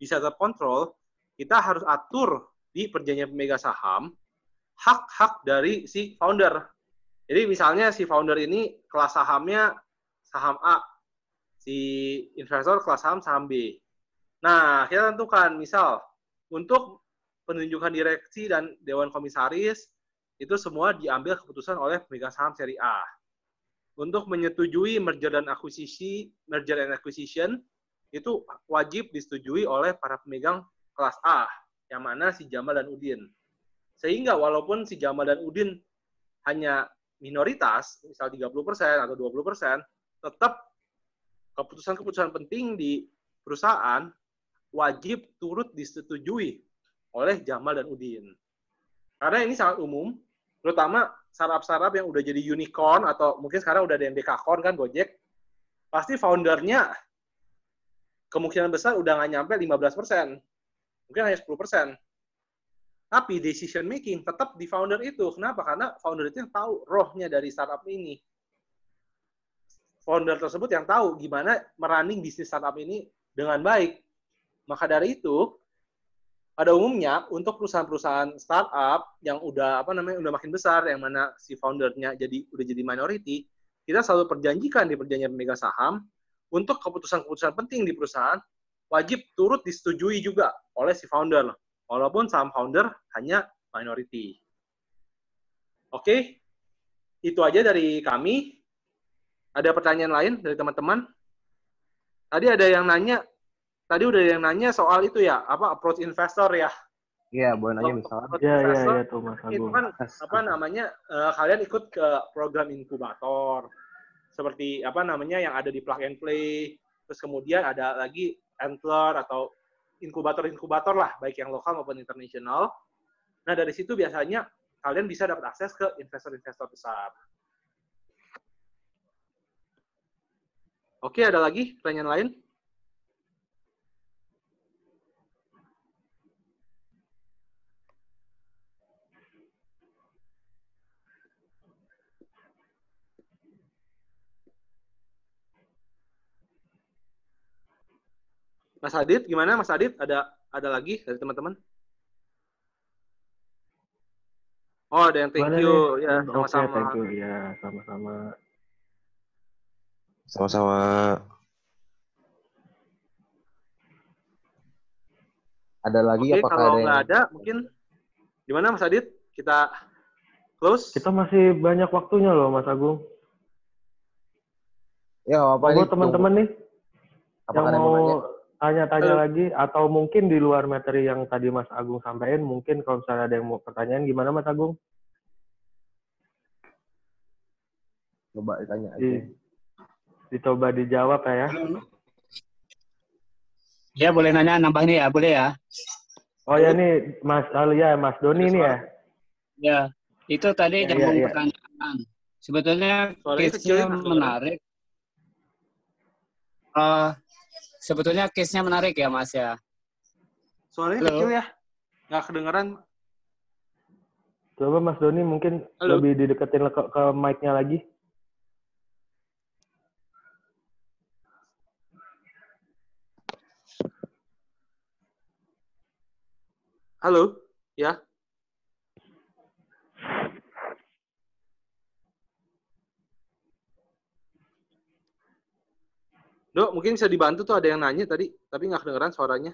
S3: bisa terkontrol kita harus atur di perjanjian pemegang saham hak-hak dari si founder. Jadi misalnya si founder ini kelas sahamnya saham A, si investor kelas saham saham B. Nah, kita tentukan misal untuk penunjukan direksi dan dewan komisaris itu semua diambil keputusan oleh pemegang saham seri A. Untuk menyetujui merger dan akuisisi, merger and acquisition itu wajib disetujui oleh para pemegang kelas A, yang mana si Jamal dan Udin. Sehingga walaupun si Jamal dan Udin hanya minoritas, misal 30% atau 20%, tetap keputusan-keputusan penting di perusahaan wajib turut disetujui oleh Jamal dan Udin. Karena ini sangat umum, terutama startup-startup yang udah jadi unicorn atau mungkin sekarang udah ada yang dekakorn kan Gojek, pasti foundernya kemungkinan besar udah nggak nyampe 15%. Mungkin hanya 10%. Tapi decision making tetap di founder itu. Kenapa? Karena founder itu yang tahu rohnya dari startup ini. Founder tersebut yang tahu gimana merunning bisnis startup ini dengan baik. Maka dari itu, pada umumnya untuk perusahaan-perusahaan startup yang udah apa namanya udah makin besar yang mana si foundernya jadi udah jadi minority kita selalu perjanjikan di perjanjian pemegang saham untuk keputusan-keputusan penting di perusahaan wajib turut disetujui juga oleh si founder loh. Walaupun saham founder hanya minority. Oke, okay? itu aja dari kami. Ada pertanyaan lain dari teman-teman? Tadi ada yang nanya, tadi udah ada yang nanya soal itu ya, apa approach investor ya?
S2: Iya, boleh nanya misalnya. Iya, iya, iya itu
S1: Mas
S3: Itu kan, apa namanya, uh, kalian ikut ke program inkubator, seperti apa namanya yang ada di plug and play, terus kemudian ada lagi Antler atau inkubator-inkubator lah, baik yang lokal maupun internasional. Nah, dari situ biasanya kalian bisa dapat akses ke investor-investor besar.
S1: Oke, ada lagi pertanyaan lain?
S3: Mas Adit, gimana Mas Adit? Ada ada lagi dari teman-teman?
S4: Oh, ada yang thank Mana you. Ya, sama-sama. Okay, thank you. Ya, sama-sama. Sama-sama. Ada lagi okay, apakah kalau ada yang...
S3: ada, mungkin gimana Mas Adit? Kita
S4: close? Kita masih banyak waktunya loh, Mas Agung. Ya, apa, -apa Tunggu teman-teman nih. Apa yang mau tanya-tanya uh, lagi atau mungkin di luar materi yang tadi Mas Agung sampaikan mungkin kalau misalnya ada yang mau pertanyaan gimana Mas Agung? Coba ditanya aja. Di, dicoba dijawab ya. Ya, ya boleh nanya nambah nih ya, boleh ya. Oh ya nih Mas ah, ya Mas Doni nih ya.
S1: Ya, itu tadi ya, ya, yang ya, ya. pertanyaan. Sebetulnya case
S4: menarik.
S3: Uh, Sebetulnya case-nya menarik ya, Mas ya. soalnya Halo. kecil ya. Nggak kedengeran.
S4: Coba Mas Doni mungkin Halo. lebih dideketin ke, ke mic-nya lagi.
S1: Halo, ya.
S3: Dok, mungkin bisa dibantu tuh ada yang nanya tadi, tapi nggak kedengeran suaranya.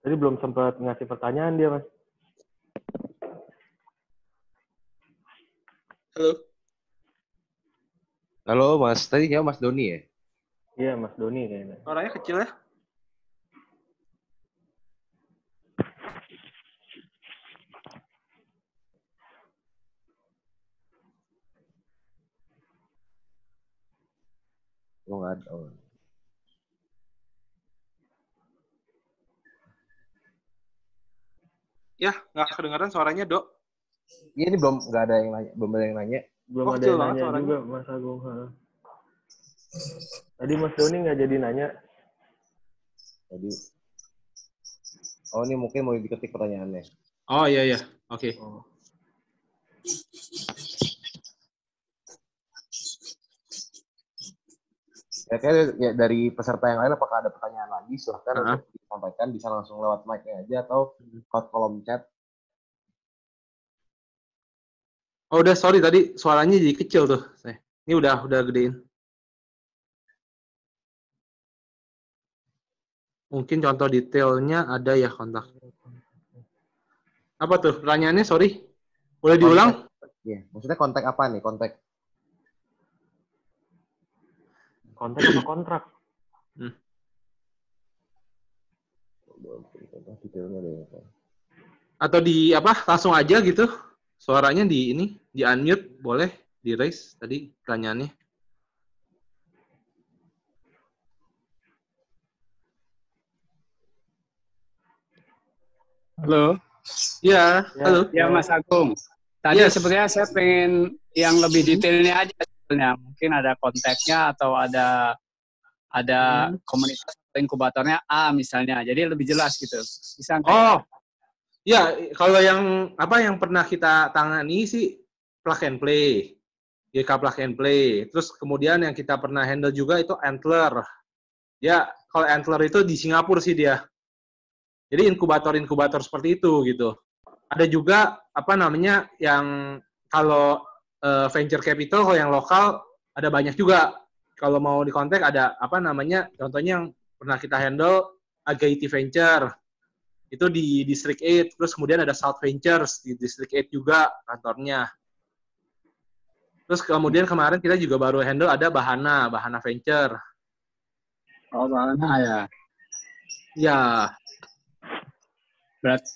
S4: Tadi belum sempat ngasih pertanyaan dia, Mas. Halo.
S2: Halo, Mas. Tadi ya Mas Doni ya?
S4: Iya, Mas Doni kayaknya. Suaranya kecil ya?
S2: Oh, nggak ada.
S3: Ya, nggak kedengaran suaranya,
S4: Dok. Iya, ini belum nggak ada yang nanya, belum ada yang nanya. Belum oh, ada yang nanya suaranya. juga, Mas Agung. Ha. Tadi Mas Doni nggak jadi nanya.
S1: Tadi.
S2: Oh, ini mungkin mau diketik pertanyaannya.
S1: Oh, iya, iya. Oke. Okay. Oh.
S2: Ya, ya, dari peserta yang lain apakah ada pertanyaan lagi silahkan uh -huh. disampaikan bisa langsung lewat mic-nya aja atau hot kolom chat.
S1: Oh udah sorry tadi suaranya jadi kecil tuh. Eh, ini udah udah gedein.
S3: Mungkin contoh detailnya ada ya kontak. Apa tuh pertanyaannya sorry? Boleh diulang?
S2: Iya, maksudnya kontak apa nih? Kontak
S4: konten atau kontrak hmm.
S3: atau di apa langsung aja gitu suaranya di ini di unmute boleh di raise tadi pertanyaannya Halo. Ya, ya halo. Ya, Mas Agung. Tadi yes. sebenarnya saya pengen yang lebih detailnya aja sebetulnya mungkin ada konteksnya atau ada ada hmm. komunitas inkubatornya A misalnya jadi lebih jelas gitu bisa oh ya kalau yang apa yang pernah kita tangani sih plug and play GK plug and play terus kemudian yang kita pernah handle juga itu antler ya kalau antler itu di Singapura sih dia jadi inkubator-inkubator seperti itu gitu ada juga apa namanya yang kalau uh, venture capital kalau yang lokal ada banyak juga. Kalau mau di kontak ada apa namanya? Contohnya yang pernah kita handle Agaiti Venture. Itu di District 8, terus kemudian ada South Ventures di District 8 juga kantornya. Terus kemudian kemarin kita juga baru handle ada Bahana, Bahana Venture.
S1: Oh, Bahana ya.
S3: Ya. berarti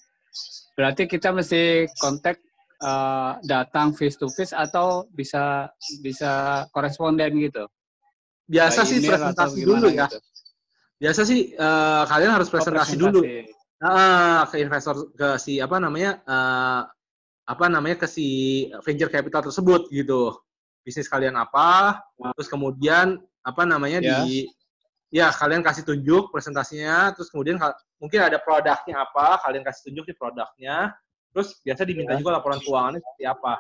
S3: berarti kita mesti kontak uh, datang face to face atau bisa bisa koresponden gitu? Biasa sih presentasi dulu ya. Gitu? Biasa sih uh, kalian harus presentasi, oh, presentasi. dulu. Uh, ke investor ke si apa namanya uh, apa namanya ke si venture capital tersebut gitu bisnis kalian apa nah. terus kemudian apa namanya yeah. di ya. ya kalian kasih tunjuk presentasinya terus kemudian mungkin ada produknya apa kalian kasih tunjuk di produknya Terus biasa diminta iya. juga laporan keuangannya seperti apa.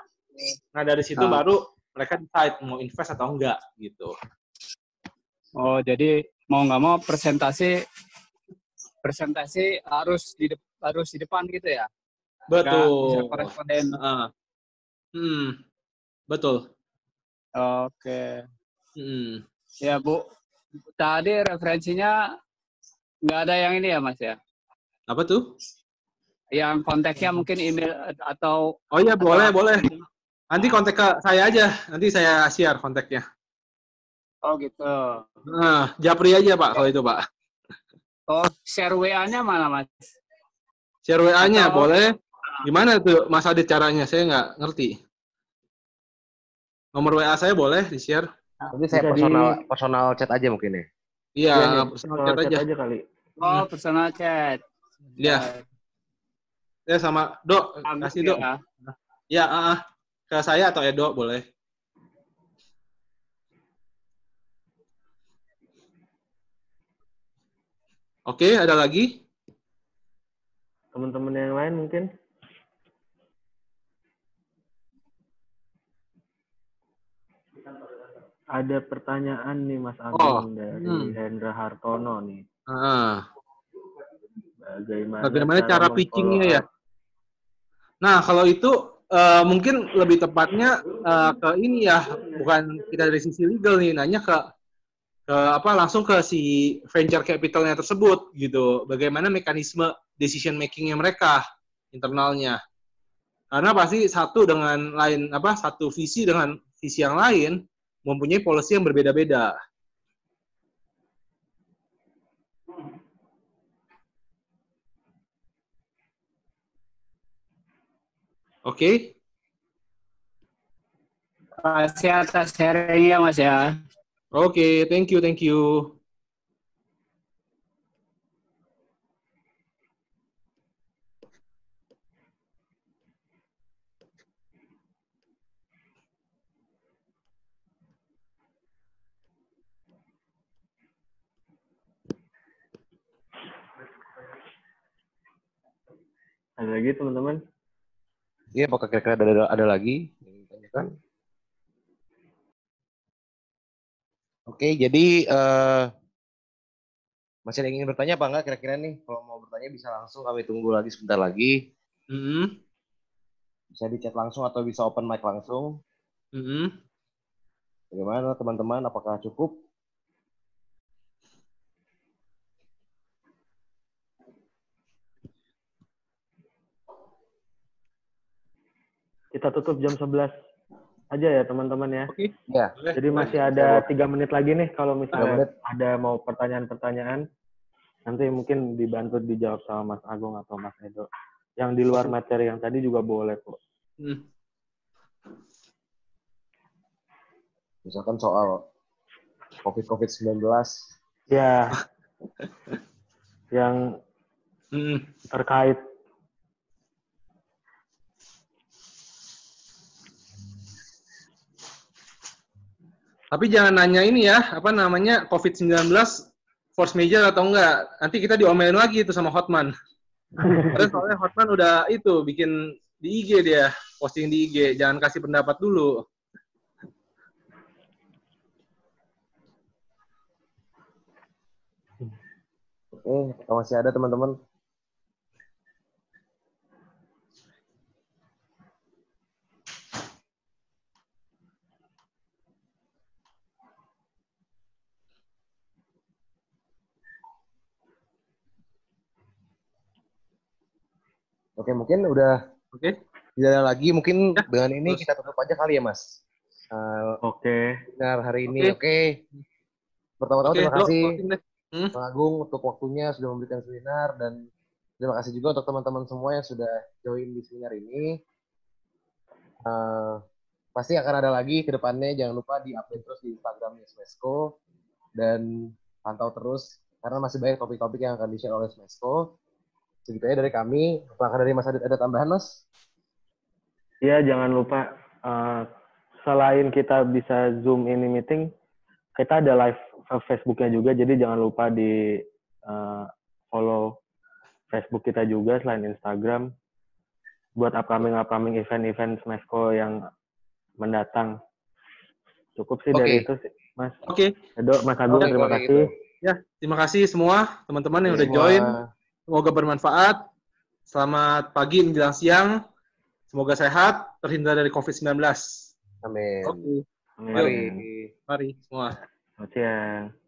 S3: Nah dari situ nah. baru mereka decide mau invest atau enggak gitu. Oh jadi mau nggak mau presentasi
S2: presentasi harus di harus di depan gitu ya?
S3: Betul.
S2: Gak koresponden.
S1: Uh. Hmm. Betul. Oke. Okay.
S3: Hmm. Ya Bu, tadi referensinya nggak ada yang ini ya Mas ya? Apa tuh? yang kontaknya mungkin email atau Oh iya boleh atau, boleh. Nanti kontak ke saya aja, nanti saya share kontaknya. Oh gitu. Nah, Japri aja Pak kalau itu Pak.
S1: Oh, share WA-nya mana Mas?
S3: Share WA-nya atau... boleh. Gimana tuh Mas Adit caranya? Saya nggak ngerti. Nomor WA saya boleh di-share. Nanti saya Jadi... personal
S2: personal chat aja mungkin ya.
S3: Iya, ya, personal, iya. personal chat, chat aja. aja kali. Oh, personal chat. Iya. Yeah ya sama Do, Amin, kasih Do. Ya, ya uh, ke saya atau Edo ya, boleh.
S4: Oke, ada lagi? Teman-teman yang lain mungkin? Ada pertanyaan nih Mas Agung oh. dari hmm. Hendra Hartono nih. Ah. ah. Bagaimana, Bagaimana cara, cara pitchingnya ya? Nah,
S3: kalau itu uh, mungkin lebih tepatnya uh, ke ini ya, bukan kita dari sisi legal nih, nanya ke ke apa langsung ke si venture capitalnya tersebut gitu. Bagaimana mekanisme decision makingnya mereka internalnya? Karena pasti satu dengan lain apa satu visi dengan visi yang lain mempunyai polisi yang berbeda-beda. Oke. Okay. Kasih atas sharingnya Mas ya. Oke, okay, thank you, thank you.
S4: Ada lagi teman-teman? Iya, apakah kira-kira ada, ada, ada lagi yang
S1: ditanyakan?
S2: Oke, jadi uh, masih ada yang ingin bertanya apa enggak kira-kira nih? Kalau mau bertanya bisa langsung kami tunggu lagi sebentar lagi. Mm -hmm. Bisa di chat langsung atau bisa open mic langsung. Mm -hmm. Bagaimana teman-teman? Apakah cukup?
S4: kita tutup jam 11 aja ya teman-teman ya. Oke. Okay. Ya. Jadi masih ada tiga menit lagi nih kalau misalnya ada mau pertanyaan-pertanyaan nanti mungkin dibantu dijawab sama Mas Agung atau Mas Edo. Yang di luar materi yang tadi juga boleh kok. Hmm. Misalkan soal COVID-COVID-19. Ya. <laughs> yang hmm. terkait
S3: Tapi jangan nanya ini ya, apa namanya COVID-19 force major atau enggak. Nanti kita diomelin lagi itu sama Hotman. Terus soalnya Hotman udah itu bikin di IG dia, posting di IG. Jangan kasih pendapat dulu.
S2: Eh, masih ada teman-teman. Oke, mungkin udah oke. Okay. Tidak ada lagi, mungkin ya. dengan ini Terus. kita tutup aja kali ya, Mas. Uh, oke. Okay. Benar hari ini, oke. Okay. Okay. Pertama-tama okay, terima kasih hmm? Agung untuk waktunya sudah memberikan seminar dan terima kasih juga untuk teman-teman semua yang sudah join di seminar ini. Uh, pasti akan ada lagi ke depannya. Jangan lupa di-update terus di Instagramnya Smesco dan pantau terus karena masih banyak topik-topik yang akan
S4: di-share oleh Smesco. Ceritanya dari kami, apakah dari Mas Adit ada tambahan, Mas? Iya jangan lupa uh, selain kita bisa Zoom ini meeting, kita ada live Facebooknya juga, jadi jangan lupa di uh, follow Facebook kita juga selain Instagram buat upcoming upcoming event-event Smesco yang mendatang. Cukup sih okay. dari itu sih, Mas. Oke. Okay. Mas Agung, oh, terima kasih. Gitu.
S3: Ya, terima kasih semua teman-teman yang udah join. Semoga bermanfaat. Selamat pagi menjelang siang. Semoga sehat, terhindar dari COVID-19. Amin. Oke. Okay. Mari. Mari semua. Selamat siang.